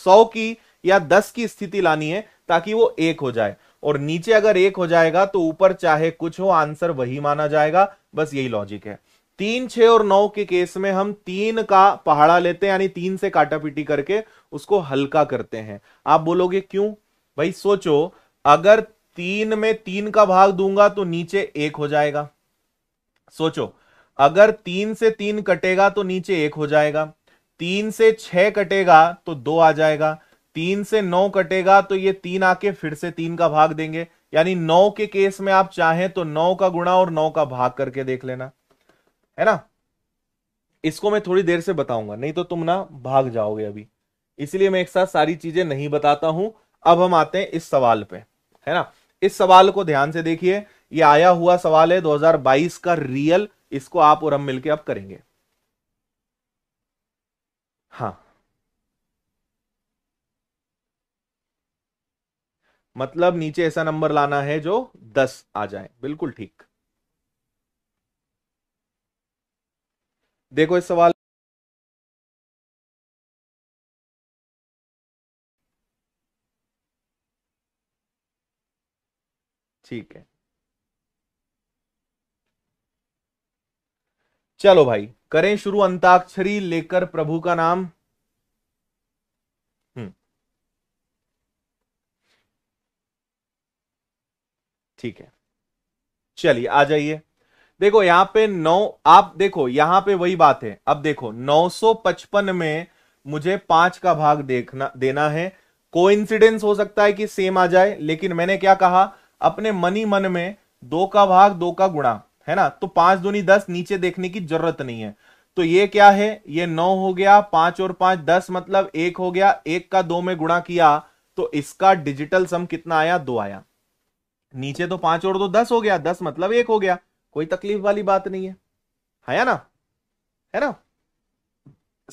सौ की या दस की स्थिति लानी है ताकि वो एक हो जाए और नीचे अगर एक हो जाएगा तो ऊपर चाहे कुछ हो आंसर वही माना जाएगा बस यही लॉजिक है तीन छह और नौ के केस में हम तीन का पहाड़ा लेते हैं यानी तीन से काटा पिटी करके उसको हल्का करते हैं आप बोलोगे क्यों भाई सोचो अगर तीन में तीन का भाग दूंगा तो नीचे एक हो जाएगा सोचो अगर तीन से तीन कटेगा तो नीचे एक हो जाएगा तीन से छह कटेगा तो दो आ जाएगा तीन से नौ कटेगा तो ये तीन आके फिर से तीन का भाग देंगे यानी नौ के केस में आप चाहें तो नौ का गुणा और नौ का भाग करके देख लेना है ना इसको मैं थोड़ी देर से बताऊंगा नहीं तो तुम ना भाग जाओगे अभी इसलिए मैं एक साथ सारी चीजें नहीं बताता हूं अब हम आते हैं इस सवाल पे है ना इस सवाल को ध्यान से देखिए ये आया हुआ सवाल है 2022 का रियल इसको आप और हम मिलके अब करेंगे हाँ मतलब नीचे ऐसा नंबर लाना है जो दस आ जाए बिल्कुल ठीक देखो इस सवाल ठीक है चलो भाई करें शुरू अंताक्षरी लेकर प्रभु का नाम हम्म। ठीक है चलिए आ जाइए देखो यहां पे नौ आप देखो यहां पे वही बात है अब देखो 955 में मुझे पांच का भाग देखना देना है कोइंसिडेंस हो सकता है कि सेम आ जाए लेकिन मैंने क्या कहा अपने मनी मन में दो का भाग दो का गुणा है ना तो पांच दूनी दस नीचे देखने की जरूरत नहीं है तो ये क्या है ये नौ हो गया पांच और पांच दस मतलब एक हो गया एक का दो में गुणा किया तो इसका डिजिटल सम कितना आया दो आया नीचे तो पांच और दो दस हो गया दस मतलब एक हो गया कोई तकलीफ वाली बात नहीं है है ना है ना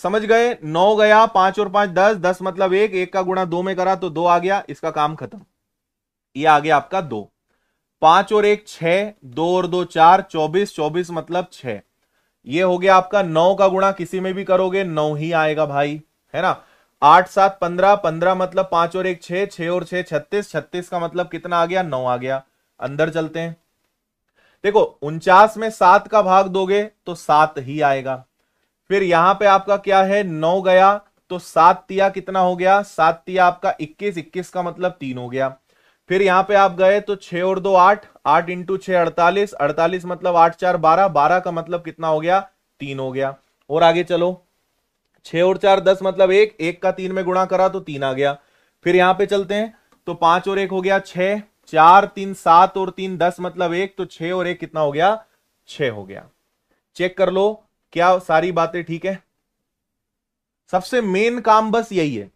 समझ गए नौ गया पांच और पांच दस दस मतलब एक एक का गुणा दो में करा तो दो आ गया इसका काम खत्म ये आ गया आपका दो पांच और एक छ दो और दो चार चौबीस चौबीस मतलब छ ये हो गया आपका नौ का गुणा किसी में भी करोगे नौ ही आएगा भाई है ना आठ सात पंद्रह पंद्रह मतलब पांच और एक छ छ और छह छत्तीस छत्तीस का मतलब कितना आ गया नौ आ गया अंदर चलते हैं देखो उनचास में सात का भाग दोगे तो सात ही आएगा फिर यहां पे आपका क्या है नौ गया तो सात तिया कितना हो गया सात तिया आपका इक्कीस इक्कीस का मतलब तीन हो गया फिर यहां पे आप गए तो छे और दो आठ आठ इंटू छ अड़तालीस अड़तालीस मतलब आठ चार बारह बारह का मतलब कितना हो गया तीन हो गया और आगे चलो छे और चार दस मतलब एक एक का तीन में गुणा करा तो तीन आ गया फिर यहां पे चलते हैं तो पांच और एक हो गया छह चार तीन सात और तीन दस मतलब एक तो छ और एक कितना हो गया छ हो गया चेक कर लो क्या सारी बातें ठीक है सबसे मेन काम बस यही है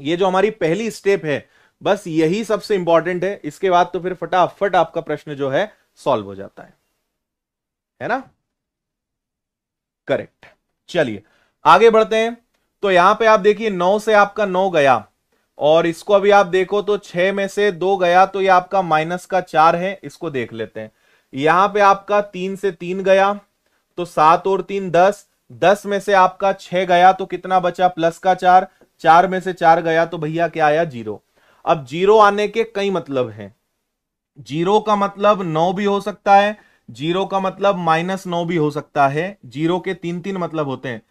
ये जो हमारी पहली स्टेप है बस यही सबसे इंपॉर्टेंट है इसके बाद तो फिर फटाफट आपका प्रश्न जो है सॉल्व हो जाता है है ना करेक्ट चलिए आगे बढ़ते हैं तो यहां पे आप देखिए नौ से आपका नौ गया और इसको अभी आप देखो तो छह में से दो गया तो ये आपका माइनस का चार है इसको देख लेते हैं यहां पे आपका तीन से तीन गया तो सात और तीन दस दस में से आपका छह गया तो कितना बचा प्लस का चार चार में से चार गया तो भैया क्या आया जीरो अब जीरो आने के कई मतलब हैं जीरो का मतलब नौ भी हो सकता है जीरो का मतलब माइनस नौ भी हो सकता है जीरो के तीन तीन मतलब होते हैं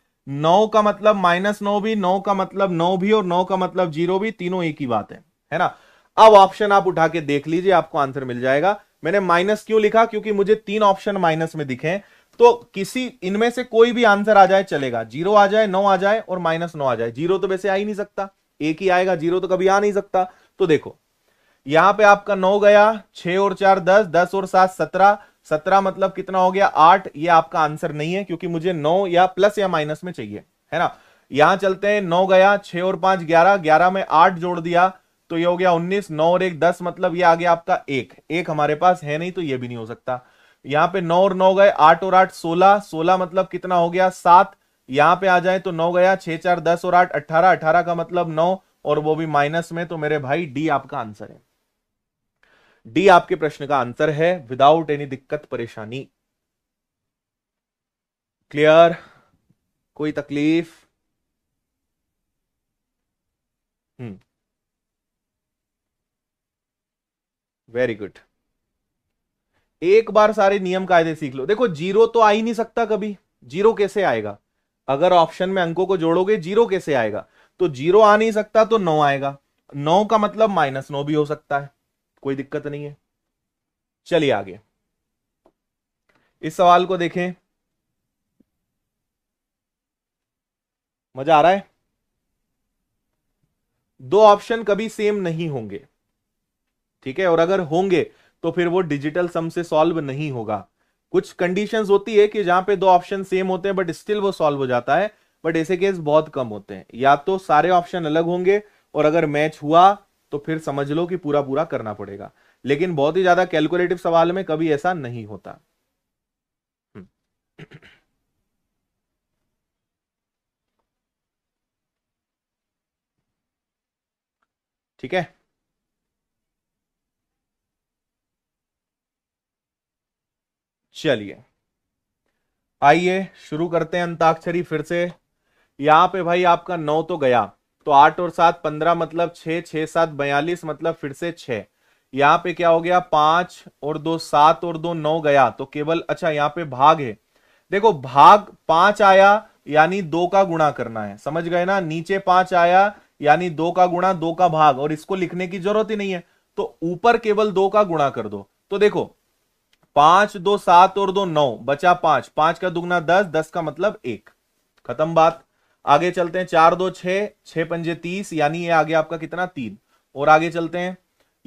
नौ का मतलब माइनस नौ भी नौ का मतलब नौ भी और नौ का मतलब जीरो भी तीनों एक ही बात है है ना अब ऑप्शन आप उठा के देख लीजिए आपको आंसर मिल जाएगा मैंने माइनस क्यों लिखा क्योंकि मुझे तीन ऑप्शन माइनस में दिखे तो किसी इनमें से कोई भी आंसर आ जाए चलेगा जीरो आ जाए नौ आ जाए और माइनस नौ आ जाए जीरो तो वैसे आ ही नहीं सकता एक ही आएगा जीरो तो कभी आ नहीं सकता तो देखो यहां पे आपका नौ गया छह और चार दस दस और सात सत्रह सत्रह मतलब कितना हो गया आठ ये आपका आंसर नहीं है क्योंकि मुझे नौ या प्लस या माइनस में चाहिए है ना यहां चलते हैं नौ गया छह और पांच ग्यारह ग्यारह में आठ जोड़ दिया तो ये हो गया उन्नीस नौ और एक दस मतलब ये आ गया आपका एक एक हमारे पास है नहीं तो ये भी नहीं हो सकता यहां पे नौ और नौ गए आठ और आठ सोलह सोलह मतलब कितना हो गया सात यहां पे आ जाए तो नौ गया छह चार दस और आठ अट्ठारह अठारह का मतलब नौ और वो भी माइनस में तो मेरे भाई डी आपका आंसर है डी आपके प्रश्न का आंसर है विदाउट एनी दिक्कत परेशानी क्लियर कोई तकलीफ हम्म वेरी गुड एक बार सारे नियम कायदे सीख लो देखो जीरो तो आ ही नहीं सकता कभी जीरो कैसे आएगा अगर ऑप्शन में अंकों को जोड़ोगे जीरो कैसे आएगा तो जीरो आ नहीं सकता तो नौ आएगा नौ का मतलब माइनस नौ भी हो सकता है कोई दिक्कत नहीं है चलिए आगे इस सवाल को देखें मजा आ रहा है दो ऑप्शन कभी सेम नहीं होंगे ठीक है और अगर होंगे तो फिर वो डिजिटल सम से सॉल्व नहीं होगा कुछ कंडीशंस होती है कि जहां पे दो ऑप्शन सेम होते हैं बट स्टिल वो सॉल्व हो जाता है बट ऐसे केस बहुत कम होते हैं या तो सारे ऑप्शन अलग होंगे और अगर मैच हुआ तो फिर समझ लो कि पूरा पूरा करना पड़ेगा लेकिन बहुत ही ज्यादा कैलकुलेटिव सवाल में कभी ऐसा नहीं होता हम्म। ठीक है चलिए आइए शुरू करते हैं अंताक्षरी फिर से यहाँ पे भाई आपका नौ तो गया तो आठ और सात पंद्रह मतलब छ छ सात बयालीस मतलब फिर से छह यहाँ पे क्या हो गया पांच और दो सात और दो नौ गया तो केवल अच्छा यहाँ पे भाग है देखो भाग पांच आया यानी दो का गुणा करना है समझ गए ना नीचे पांच आया यानी दो का गुणा दो का भाग और इसको लिखने की जरूरत ही नहीं है तो ऊपर केवल दो का गुणा कर दो तो देखो पांच दो सात और दो नौ बचा पांच पांच का दुगना दस दस का मतलब एक खत्म बात आगे चलते हैं चार दो छः छः पंजे तीस यानी ये आ गया आपका कितना तीन और आगे चलते हैं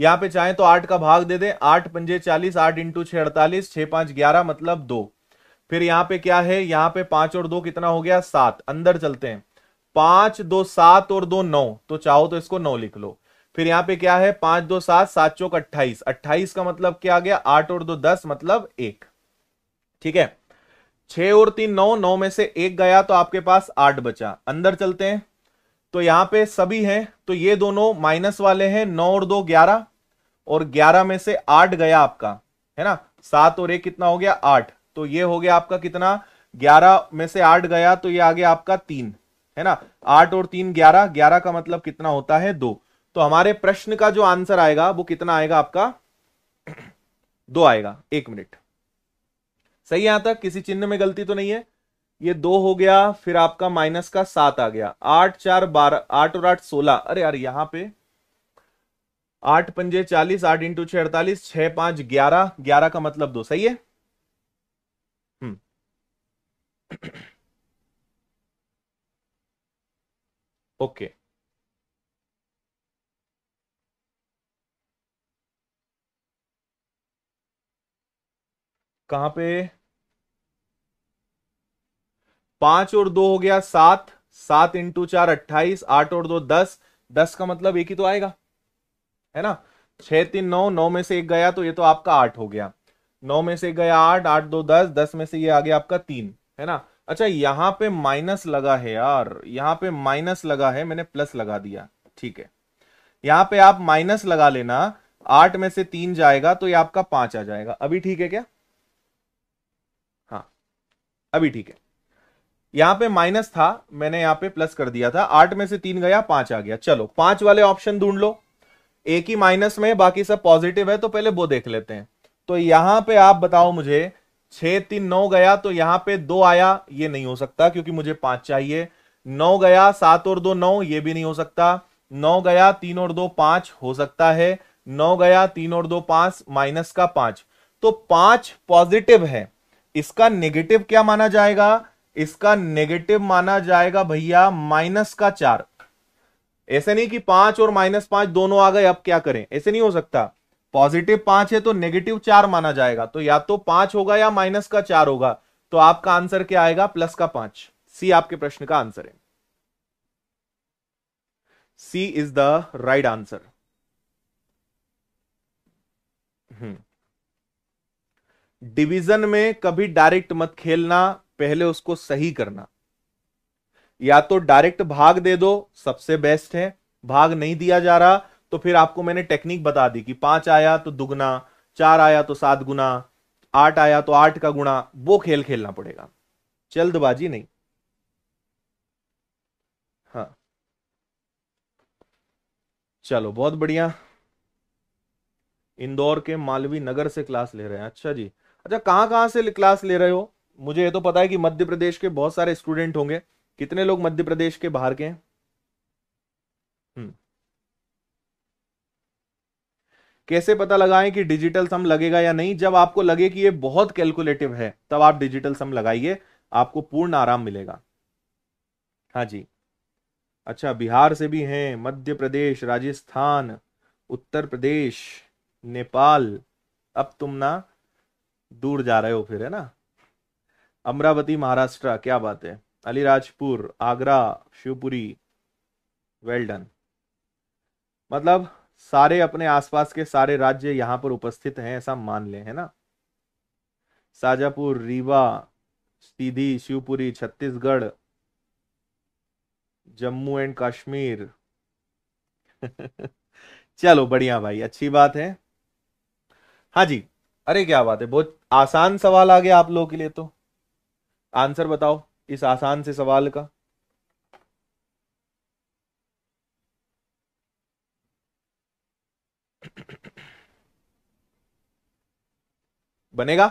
यहाँ पे चाहे तो आठ का भाग दे दें आठ पंजे चालीस आठ इंटू छ अड़तालीस छह पांच ग्यारह मतलब दो फिर यहाँ पे क्या है यहाँ पे पांच और दो कितना हो गया सात अंदर चलते हैं पांच दो सात और दो नौ तो चाहो तो इसको नौ लिख लो फिर यहाँ पे क्या है पांच दो सात सात चौक अट्ठाईस अट्ठाईस का मतलब क्या आ गया आठ और दो दस मतलब एक ठीक है छह और तीन नौ नौ में से एक गया तो आपके पास आठ बचा अंदर चलते हैं तो यहां पे सभी हैं तो ये दोनों माइनस वाले हैं नौ और दो ग्यारह और ग्यारह में से आठ गया आपका है ना सात और एक कितना हो गया आठ तो ये हो गया आपका कितना ग्यारह में से आठ गया तो ये आ गया आपका तीन है ना आठ और तीन ग्यारह ग्यारह का मतलब कितना होता है दो तो हमारे प्रश्न का जो आंसर आएगा वो कितना आएगा आपका दो आएगा एक मिनट सही यहां तक किसी चिन्ह में गलती तो नहीं है ये दो हो गया फिर आपका माइनस का सात आ गया आठ चार बारह आठ और आठ सोलह अरे यार यहां पे आठ पंजे चालीस आठ इंटू छह अड़तालीस छह पांच ग्यारह ग्यारह का मतलब दो सही है हम्म। ओके कहां पे पांच और दो हो गया सात सात इंटू चार अट्ठाईस आठ और दो दस दस का मतलब एक ही तो आएगा है ना छह तीन नौ नौ में से एक गया तो ये तो आपका आठ हो गया नौ में से गया आठ आठ दो दस दस में से ये आ गया आपका तीन है ना अच्छा यहाँ पे माइनस लगा है यार यहाँ पे माइनस लगा है मैंने प्लस लगा दिया ठीक है यहाँ पे आप माइनस लगा लेना आठ में से तीन जाएगा तो ये आपका पांच आ जाएगा अभी ठीक है क्या हाँ अभी ठीक है यहां पे माइनस था मैंने यहां पे प्लस कर दिया था आठ में से तीन गया पांच आ गया चलो पांच वाले ऑप्शन ढूंढ लो एक ही माइनस में बाकी सब पॉजिटिव है तो पहले वो देख लेते हैं तो यहां पे आप बताओ मुझे छह तीन नौ गया तो यहां पे दो आया ये नहीं हो सकता क्योंकि मुझे पांच चाहिए नौ गया सात और दो नौ ये भी नहीं हो सकता नौ गया तीन और दो पांच हो सकता है नौ गया तीन और दो पांच माइनस का पांच तो पांच पॉजिटिव है इसका नेगेटिव क्या माना जाएगा इसका नेगेटिव माना जाएगा भैया माइनस का चार ऐसे नहीं कि पांच और माइनस पांच दोनों आ गए अब क्या करें ऐसे नहीं हो सकता पॉजिटिव पांच है तो नेगेटिव चार माना जाएगा तो या तो पांच होगा या माइनस का चार होगा तो आपका आंसर क्या आएगा प्लस का पांच सी आपके प्रश्न का आंसर है C is the right answer division में कभी डायरेक्ट मत खेलना पहले उसको सही करना या तो डायरेक्ट भाग दे दो सबसे बेस्ट है भाग नहीं दिया जा रहा तो फिर आपको मैंने टेक्निक बता दी कि पांच आया तो दुगना चार आया तो सात गुना आठ आया तो आठ का गुना वो खेल खेलना पड़ेगा जल्दबाजी नहीं हाँ चलो बहुत बढ़िया इंदौर के मालवी नगर से क्लास ले रहे हैं अच्छा जी अच्छा कहां कहां से क्लास ले रहे हो मुझे ये तो पता है कि मध्य प्रदेश के बहुत सारे स्टूडेंट होंगे कितने लोग मध्य प्रदेश के बाहर के हैं हम्म। कैसे पता लगाएं कि डिजिटल सम लगेगा या नहीं जब आपको लगे कि ये बहुत कैलकुलेटिव है तब आप डिजिटल सम लगाइए आपको पूर्ण आराम मिलेगा हाँ जी अच्छा बिहार से भी हैं मध्य प्रदेश राजस्थान उत्तर प्रदेश नेपाल अब तुम ना दूर जा रहे हो फिर है ना अमरावती महाराष्ट्र क्या बात है अलीराजपुर आगरा शिवपुरी वेल डन मतलब सारे अपने आसपास के सारे राज्य यहां पर उपस्थित हैं ऐसा मान ले है ना साजापुर रीवा सीधी शिवपुरी छत्तीसगढ़ जम्मू एंड कश्मीर चलो बढ़िया भाई अच्छी बात है हाँ जी अरे क्या बात है बहुत आसान सवाल आ गया आप लोगों के लिए तो आंसर बताओ इस आसान से सवाल का बनेगा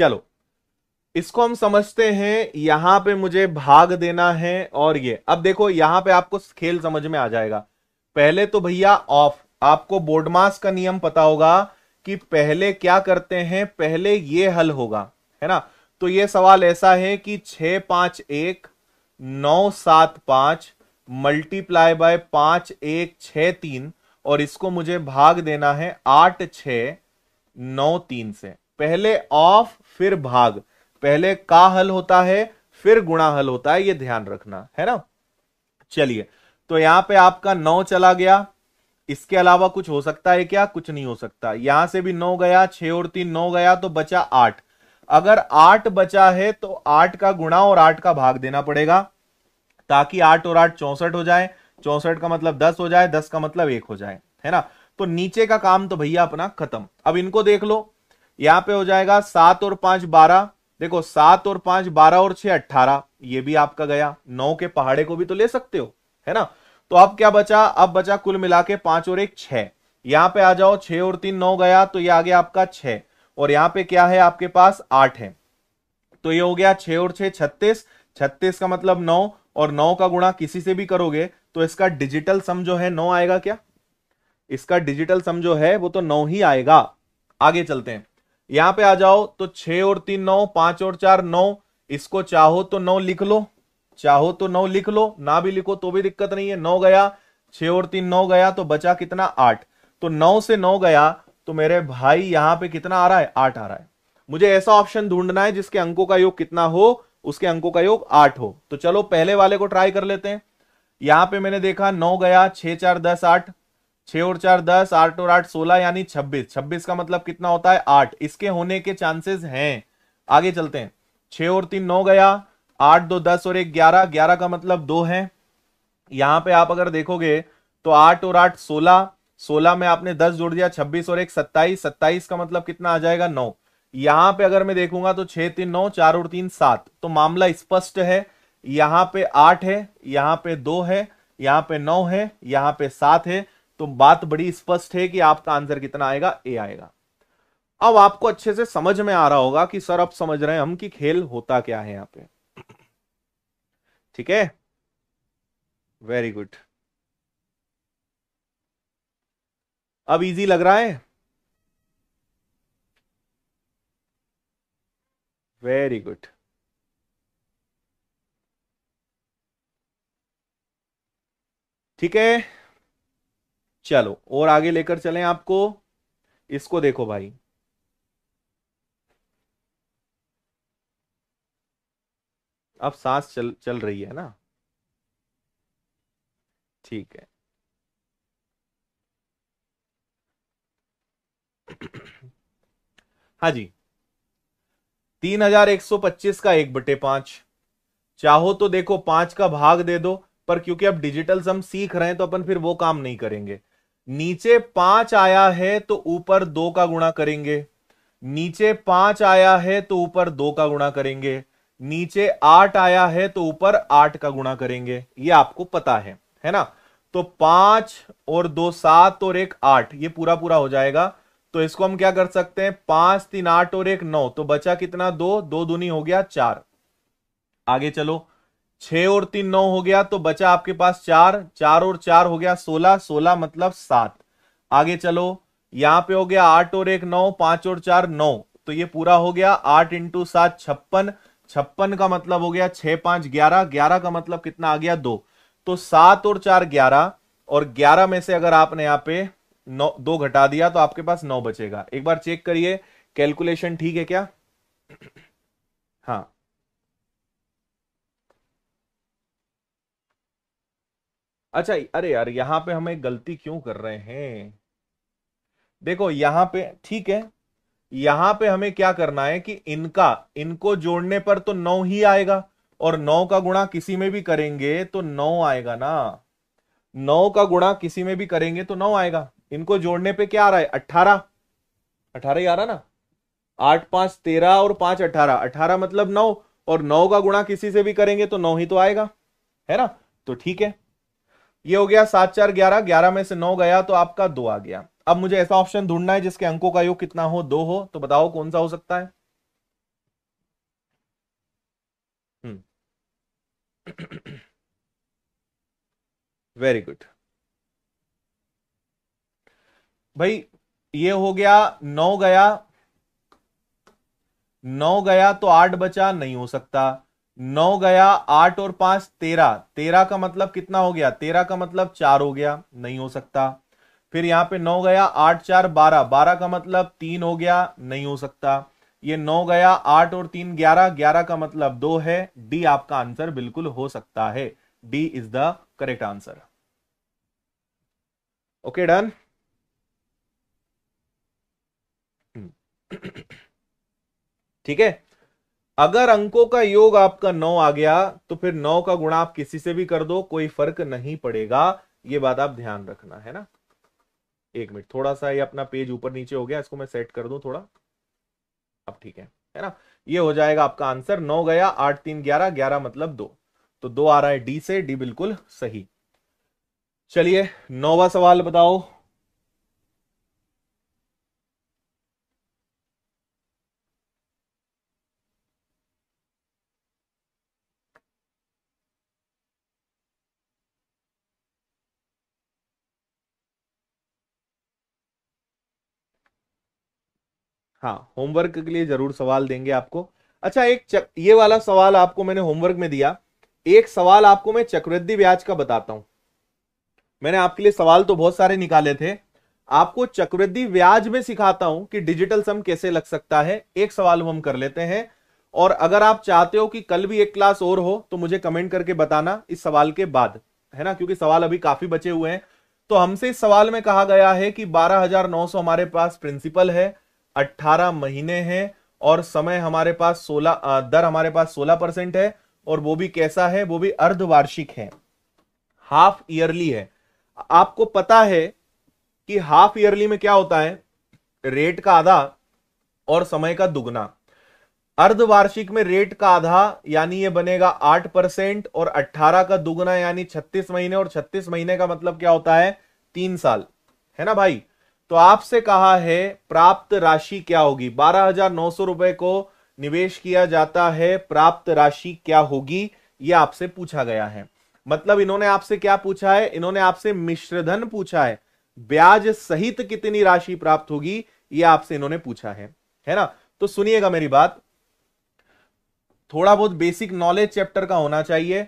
चलो इसको हम समझते हैं यहां पे मुझे भाग देना है और ये अब देखो यहां पे आपको खेल समझ में आ जाएगा पहले तो भैया ऑफ आपको बोर्डमास का नियम पता होगा कि पहले क्या करते हैं पहले ये हल होगा है ना तो ये सवाल ऐसा है कि छ पांच एक नौ सात पांच मल्टीप्लाई बाय पांच एक छ तीन और इसको मुझे भाग देना है आठ छ नौ तीन से पहले ऑफ फिर भाग पहले का हल होता है फिर गुणा हल होता है ये ध्यान रखना है ना चलिए तो यहां पे आपका नौ चला गया इसके अलावा कुछ हो सकता है क्या कुछ नहीं हो सकता यहां से भी नौ गया छह और तीन नौ गया तो बचा आठ अगर आठ बचा है तो आठ का गुणा और आठ का भाग देना पड़ेगा ताकि आठ और आठ चौसठ हो जाए चौसठ का मतलब दस हो जाए दस का मतलब एक हो जाए है ना तो नीचे का काम तो भैया अपना खत्म अब इनको देख लो यहां पे हो जाएगा सात और पांच बारह देखो सात और पांच बारह और छह अट्ठारह ये भी आपका गया नौ के पहाड़े को भी तो ले सकते हो है ना तो अब क्या बचा अब बचा कुल मिला के पांच और एक छह यहां पे आ जाओ छ और तीन नौ गया तो ये आ गया आपका छह और यहां पे क्या है आपके पास आठ है तो ये हो गया छ और छह छत्तीस छत्तीस का मतलब नौ और नौ का गुणा किसी से भी करोगे तो इसका डिजिटल सम जो है नौ आएगा क्या इसका डिजिटल सम जो है वो तो नौ ही आएगा आगे चलते हैं यहां पे आ जाओ तो छ और तीन नौ पांच और चार नौ इसको चाहो तो नौ लिख लो चाहो तो नौ लिख लो ना भी लिखो तो भी दिक्कत नहीं है नौ गया छ और तीन नौ गया तो बचा कितना आठ तो नौ से नौ गया तो मेरे भाई यहां पे कितना आ रहा है आठ आ रहा है मुझे ऐसा ऑप्शन ढूंढना है जिसके अंकों का योग कितना हो उसके अंकों का योग आठ हो तो चलो पहले वाले को ट्राई कर लेते हैं यहां पे मैंने देखा नौ गया छ चार दस आठ छह और चार दस आठ और आठ सोलह यानी छब्बीस छब्बीस का मतलब कितना होता है आठ इसके होने के चांसेस हैं आगे चलते हैं छ और तीन नौ गया आठ दो दस और एक ग्यारह ग्यारह का मतलब दो है यहां पे आप अगर देखोगे तो आठ और आठ सोलह सोलह में आपने दस जोड़ दिया छब्बीस और एक सत्ताईस सत्ताईस का मतलब कितना आ जाएगा नौ यहां पे अगर मैं देखूंगा तो छह तीन नौ चार और तीन सात तो मामला स्पष्ट है यहां पे आठ है यहां पे दो है यहां पे नौ है यहां पे सात है तो बात बड़ी स्पष्ट है कि आपका आंसर कितना आएगा ए आएगा अब आपको अच्छे से समझ में आ रहा होगा कि सर अब समझ रहे हैं हम कि खेल होता क्या है यहाँ पे ठीक है वेरी गुड अब इजी लग रहा है वेरी गुड ठीक है चलो और आगे लेकर चलें आपको इसको देखो भाई अब सांस चल चल रही है ना ठीक है हाँ जी तीन हजार एक सौ पच्चीस का एक बटे पांच चाहो तो देखो पांच का भाग दे दो पर क्योंकि अब डिजिटल सम सीख रहे हैं तो अपन फिर वो काम नहीं करेंगे नीचे पांच आया है तो ऊपर दो का गुणा करेंगे नीचे पांच आया है तो ऊपर दो का गुणा करेंगे नीचे आठ आया है तो ऊपर आठ का गुणा करेंगे ये आपको पता है है ना तो पांच और दो सात और एक आठ ये पूरा पूरा हो जाएगा तो इसको हम क्या कर सकते हैं पांच तीन आठ और एक नौ तो बचा कितना दो दो दुनी हो गया चार आगे चलो छ और तीन नौ हो गया तो बचा आपके पास चार चार और चार हो गया सोलह सोलह मतलब सात आगे चलो यहां पे हो गया आठ और एक नौ पांच और चार नौ तो ये पूरा हो गया आठ इंटू सात छप्पन छप्पन का मतलब हो गया छह पांच ग्यारह ग्यारह का मतलब कितना आ गया दो तो सात और चार ग्यारह और ग्यारह में से अगर आपने यहाँ पे नौ दो घटा दिया तो आपके पास नौ बचेगा एक बार चेक करिए कैलकुलेशन ठीक है क्या हाँ अच्छा अरे यार यहां पे हम एक गलती क्यों कर रहे हैं देखो यहां पे ठीक है यहां पे हमें क्या करना है कि इनका इनको जोड़ने पर तो नौ ही आएगा और नौ का गुणा किसी में भी करेंगे तो नौ आएगा ना नौ का गुणा किसी में भी करेंगे तो नौ आएगा इनको जोड़ने पे क्या आ रहा है अट्ठारह अठारह ही आ रहा ना आठ पांच तेरह और पांच अठारह अठारह मतलब नौ और नौ का गुणा किसी से भी करेंगे तो नौ ही तो आएगा है ना तो ठीक है ये हो गया सात चार ग्यारह ग्यारह में से नौ गया तो आपका दो आ गया अब मुझे ऐसा ऑप्शन ढूंढना है जिसके अंकों का योग कितना हो दो हो तो बताओ कौन सा हो सकता है वेरी हम्म। गुड भाई ये हो गया नौ गया नौ गया तो आठ बचा नहीं हो सकता नौ गया आठ और पांच तेरह तेरह का मतलब कितना हो गया तेरह का मतलब चार हो गया नहीं हो सकता फिर यहाँ पे नौ गया आठ चार बारह बारह का मतलब तीन हो गया नहीं हो सकता ये नौ गया आठ और तीन ग्यारह ग्यारह का मतलब दो है डी आपका आंसर बिल्कुल हो सकता है D is the correct answer okay done ठीक है अगर अंकों का योग आपका नौ आ गया तो फिर नौ का गुणा आप किसी से भी कर दो कोई फर्क नहीं पड़ेगा ये बात आप ध्यान रखना है ना एक मिनट थोड़ा सा ये अपना पेज ऊपर नीचे हो गया इसको मैं सेट कर दूं थोड़ा अब ठीक है है ना ये हो जाएगा आपका आंसर नौ गया आठ तीन ग्यारह ग्यारह मतलब दो तो दो आ रहा है डी से डी बिल्कुल सही चलिए नौवा सवाल बताओ हाँ होमवर्क के लिए जरूर सवाल देंगे आपको अच्छा एक चक, ये वाला सवाल आपको मैंने होमवर्क में दिया एक सवाल आपको मैं चक्रवृद्धि ब्याज का बताता हूं मैंने आपके लिए सवाल तो बहुत सारे निकाले थे आपको चक्रवृद्धि ब्याज में सिखाता हूं कि डिजिटल सम कैसे लग सकता है एक सवाल हम कर लेते हैं और अगर आप चाहते हो कि कल भी एक क्लास और हो तो मुझे कमेंट करके बताना इस सवाल के बाद है ना क्योंकि सवाल अभी काफी बचे हुए हैं तो हमसे इस सवाल में कहा गया है कि 12,900 हमारे पास प्रिंसिपल है 18 महीने हैं और समय हमारे पास 16 दर हमारे पास 16 परसेंट है और वो भी कैसा है वो भी अर्धवार्षिक है हाफ ईयरली है आपको पता है कि हाफ ईयरली में क्या होता है रेट का आधा और समय का दुगना अर्धवार्षिक में रेट का आधा यानी ये बनेगा आठ परसेंट और अट्ठारह का दुगना यानी छत्तीस महीने और छत्तीस महीने का मतलब क्या होता है तीन साल है ना भाई तो आपसे कहा है प्राप्त राशि क्या होगी बारह हजार नौ सौ रुपए को निवेश किया जाता है प्राप्त राशि क्या होगी यह आपसे पूछा गया है मतलब इन्होंने आपसे क्या पूछा है इन्होंने आपसे मिश्रधन पूछा है ब्याज सहित कितनी राशि प्राप्त होगी यह आपसे इन्होंने पूछा है है ना तो सुनिएगा मेरी बात थोड़ा बहुत बेसिक नॉलेज चैप्टर का होना चाहिए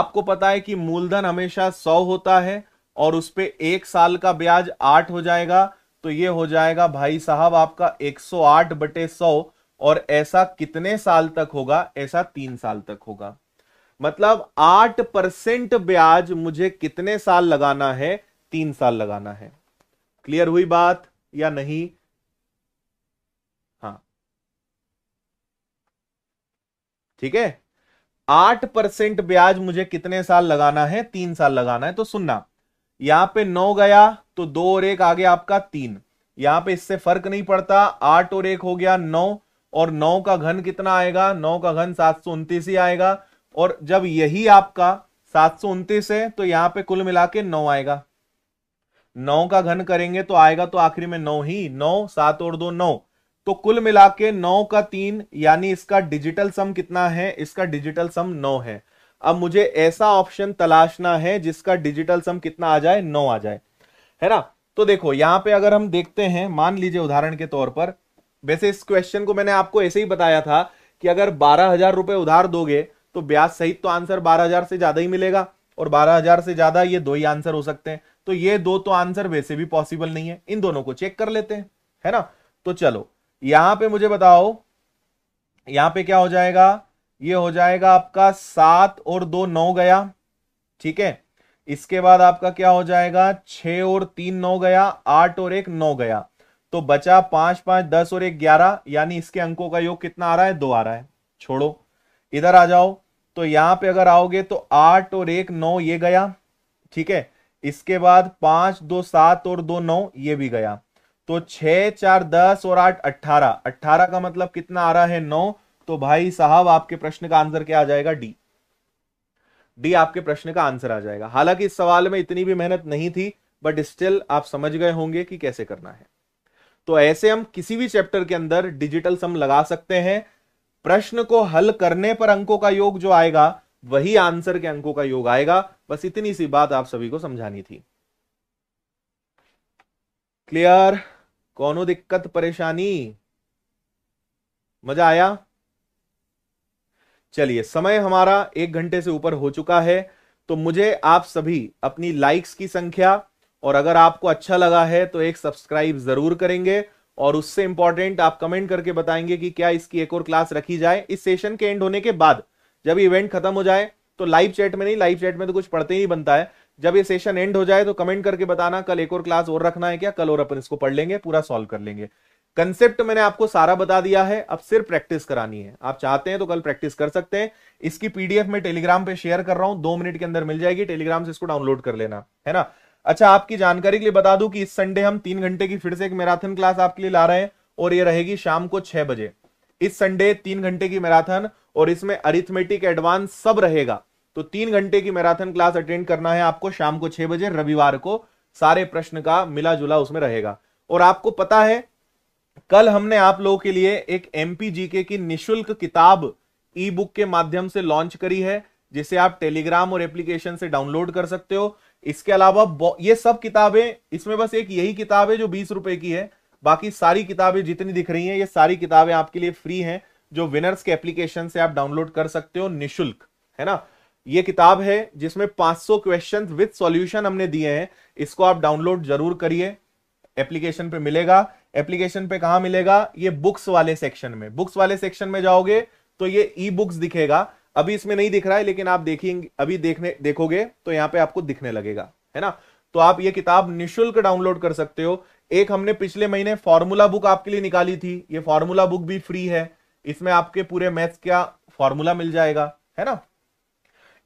आपको पता है कि मूलधन हमेशा सौ होता है और उस पर एक साल का ब्याज आठ हो जाएगा तो ये हो जाएगा भाई साहब आपका 108 बटे सौ और ऐसा कितने साल तक होगा ऐसा तीन साल तक होगा मतलब आठ परसेंट ब्याज मुझे कितने साल लगाना है तीन साल लगाना है क्लियर हुई बात या नहीं हाँ। ठीक है आठ परसेंट ब्याज मुझे कितने साल लगाना है तीन साल लगाना है तो सुनना यहां पे नौ गया तो दो और एक आ गया आपका तीन यहां पे इससे फर्क नहीं पड़ता आठ और एक हो गया नौ और नौ का घन कितना आएगा नौ का घन सात सौ उनतीस ही आएगा और जब यही आपका सात सौ उनतीस है तो यहां पे कुल मिला के नौ आएगा नौ का घन करेंगे तो आएगा तो आखिरी में नौ ही नौ सात और दो नौ तो कुल मिला के नौ का तीन यानी इसका डिजिटल सम कितना है इसका डिजिटल सम नौ है अब मुझे ऐसा ऑप्शन तलाशना है जिसका डिजिटल सम कितना आ जाए नौ आ जाए है ना तो देखो यहां पे अगर हम देखते हैं मान लीजिए उदाहरण के तौर पर वैसे इस क्वेश्चन को मैंने आपको ऐसे ही बताया था कि अगर बारह हजार रुपए उधार दोगे तो ब्याज सहित तो आंसर बारह हजार से ज्यादा ही मिलेगा और बारह हजार से ज्यादा ये दो ही आंसर हो सकते हैं तो ये दो तो आंसर वैसे भी पॉसिबल नहीं है इन दोनों को चेक कर लेते हैं है ना तो चलो यहां पे मुझे बताओ यहां पे क्या हो जाएगा ये हो जाएगा आपका सात और दो नौ गया ठीक है इसके बाद आपका क्या हो जाएगा छ और तीन नौ गया आठ और एक नौ गया तो बचा पांच पांच दस और एक ग्यारह यानी इसके अंकों का योग कितना आ रहा है दो आ रहा है छोड़ो इधर आ जाओ तो यहां पे अगर आओगे तो आठ और एक नौ ये गया ठीक है इसके बाद पांच दो सात और दो नौ ये भी गया तो छ चार दस और आठ अट्ठारह अट्ठारह का मतलब कितना आ रहा है नौ तो भाई साहब आपके प्रश्न का आंसर क्या आ जाएगा डी डी आपके प्रश्न का आंसर आ जाएगा हालांकि इस सवाल में इतनी भी मेहनत नहीं थी बट स्टिल आप समझ गए होंगे कि कैसे करना है तो ऐसे हम किसी भी चैप्टर के अंदर डिजिटल सम लगा सकते हैं प्रश्न को हल करने पर अंकों का योग जो आएगा वही आंसर के अंकों का योग आएगा बस इतनी सी बात आप सभी को समझानी थी क्लियर कौनो दिक्कत परेशानी मजा आया चलिए समय हमारा एक घंटे से ऊपर हो चुका है तो मुझे आप सभी अपनी लाइक्स की संख्या और अगर आपको अच्छा लगा है तो एक सब्सक्राइब जरूर करेंगे और उससे इंपॉर्टेंट आप कमेंट करके बताएंगे कि क्या इसकी एक और क्लास रखी जाए इस सेशन के एंड होने के बाद जब इवेंट खत्म हो जाए तो लाइव चैट में नहीं लाइव चैट में तो कुछ पढ़ते ही बनता है जब ये सेशन एंड हो जाए तो कमेंट करके बताना कल एक और क्लास और रखना है क्या कल और अपन इसको पढ़ लेंगे पूरा सॉल्व कर लेंगे कंसेप्ट मैंने आपको सारा बता दिया है अब सिर्फ प्रैक्टिस करानी है आप चाहते हैं तो कल प्रैक्टिस कर सकते हैं इसकी पीडीएफ में टेलीग्राम पे शेयर कर रहा हूं दो मिनट के अंदर मिल जाएगी टेलीग्राम से इसको डाउनलोड कर लेना है ना अच्छा आपकी जानकारी के लिए बता दूं कि इस संडे हम तीन घंटे की फिर से एक मैराथन क्लास आपके लिए ला रहे हैं और ये रहेगी शाम को छह बजे इस संडे तीन घंटे की मैराथन और इसमें अरिथमेटिक एडवांस सब रहेगा तो तीन घंटे की मैराथन क्लास अटेंड करना है आपको शाम को छह बजे रविवार को सारे प्रश्न का मिला जुला उसमें रहेगा और आपको पता है कल हमने आप लोगों के लिए एक एमपीजीके की निशुल्क किताब ई बुक के माध्यम से लॉन्च करी है जिसे आप टेलीग्राम और एप्लीकेशन से डाउनलोड कर सकते हो इसके अलावा ये सब किताबें इसमें बस एक यही किताब है जो बीस रुपए की है बाकी सारी किताबें जितनी दिख रही हैं ये सारी किताबें आपके लिए फ्री हैं जो विनर्स के एप्लीकेशन से आप डाउनलोड कर सकते हो निशुल्क है ना ये किताब है जिसमें 500 क्वेश्चन विथ सोल्यूशन हमने दिए हैं इसको आप डाउनलोड जरूर करिए एप्लीकेशन पे मिलेगा एप्लीकेशन पे कहा मिलेगा ये बुक्स वाले सेक्शन में बुक्स वाले सेक्शन में जाओगे तो ये ई बुक्स दिखेगा अभी इसमें नहीं दिख रहा है लेकिन आप देखेंगे अभी देखने देखोगे तो यहाँ पे आपको दिखने लगेगा है ना तो आप ये किताब निशुल्क डाउनलोड कर सकते हो एक हमने पिछले महीने फॉर्मूला बुक आपके लिए निकाली थी ये फॉर्मूला बुक भी फ्री है इसमें आपके पूरे मैथ्स का फॉर्मूला मिल जाएगा है ना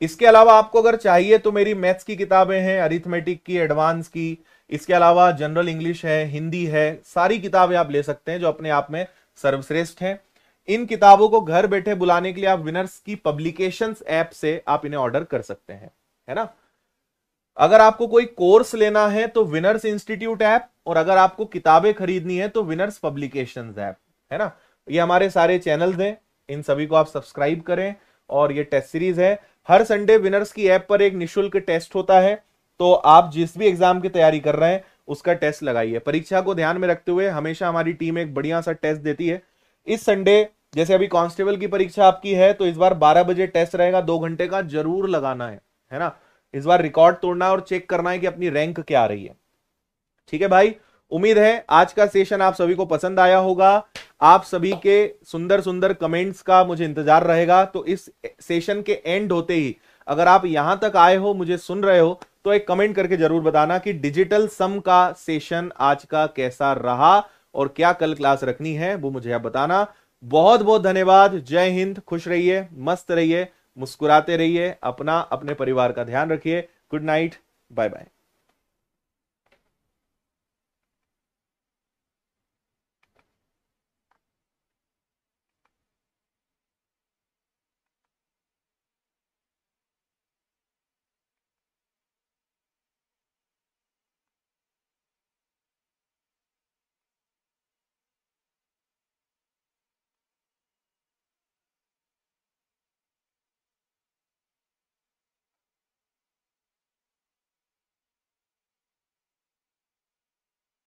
इसके अलावा आपको अगर चाहिए तो मेरी मैथ्स की किताबें हैं अरिथमेटिक की एडवांस की इसके अलावा जनरल इंग्लिश है हिंदी है सारी किताबें आप ले सकते हैं जो अपने आप में सर्वश्रेष्ठ हैं इन किताबों को घर बैठे बुलाने के लिए आप विनर्स की पब्लिकेशन ऐप से आप इन्हें ऑर्डर कर सकते हैं है ना अगर आपको कोई कोर्स लेना है तो विनर्स इंस्टीट्यूट ऐप और अगर आपको किताबें खरीदनी है तो विनर्स पब्लिकेशन ऐप है ना ये हमारे सारे चैनल हैं इन सभी को आप सब्सक्राइब करें और ये टेस्ट सीरीज है हर संडे विनर्स की ऐप पर एक निशुल्क टेस्ट होता है तो आप जिस भी एग्जाम की तैयारी कर रहे हैं उसका टेस्ट लगाइए परीक्षा को ध्यान में रखते हुए हमेशा हमारी टीम एक बढ़िया सा टेस्ट देती है इस संडे जैसे अभी कांस्टेबल की परीक्षा आपकी है तो इस बार 12 बजे टेस्ट रहेगा दो घंटे का जरूर लगाना है है ना इस बार रिकॉर्ड तोड़ना है और चेक करना है कि अपनी रैंक क्या आ रही है ठीक है भाई उम्मीद है आज का सेशन आप सभी को पसंद आया होगा आप सभी के सुंदर सुंदर कमेंट्स का मुझे इंतजार रहेगा तो इस सेशन के एंड होते ही अगर आप यहां तक आए हो मुझे सुन रहे हो तो एक कमेंट करके जरूर बताना कि डिजिटल सम का सेशन आज का कैसा रहा और क्या कल क्लास रखनी है वो मुझे आप बताना बहुत बहुत धन्यवाद जय हिंद खुश रहिए मस्त रहिए मुस्कुराते रहिए अपना अपने परिवार का ध्यान रखिए गुड नाइट बाय बाय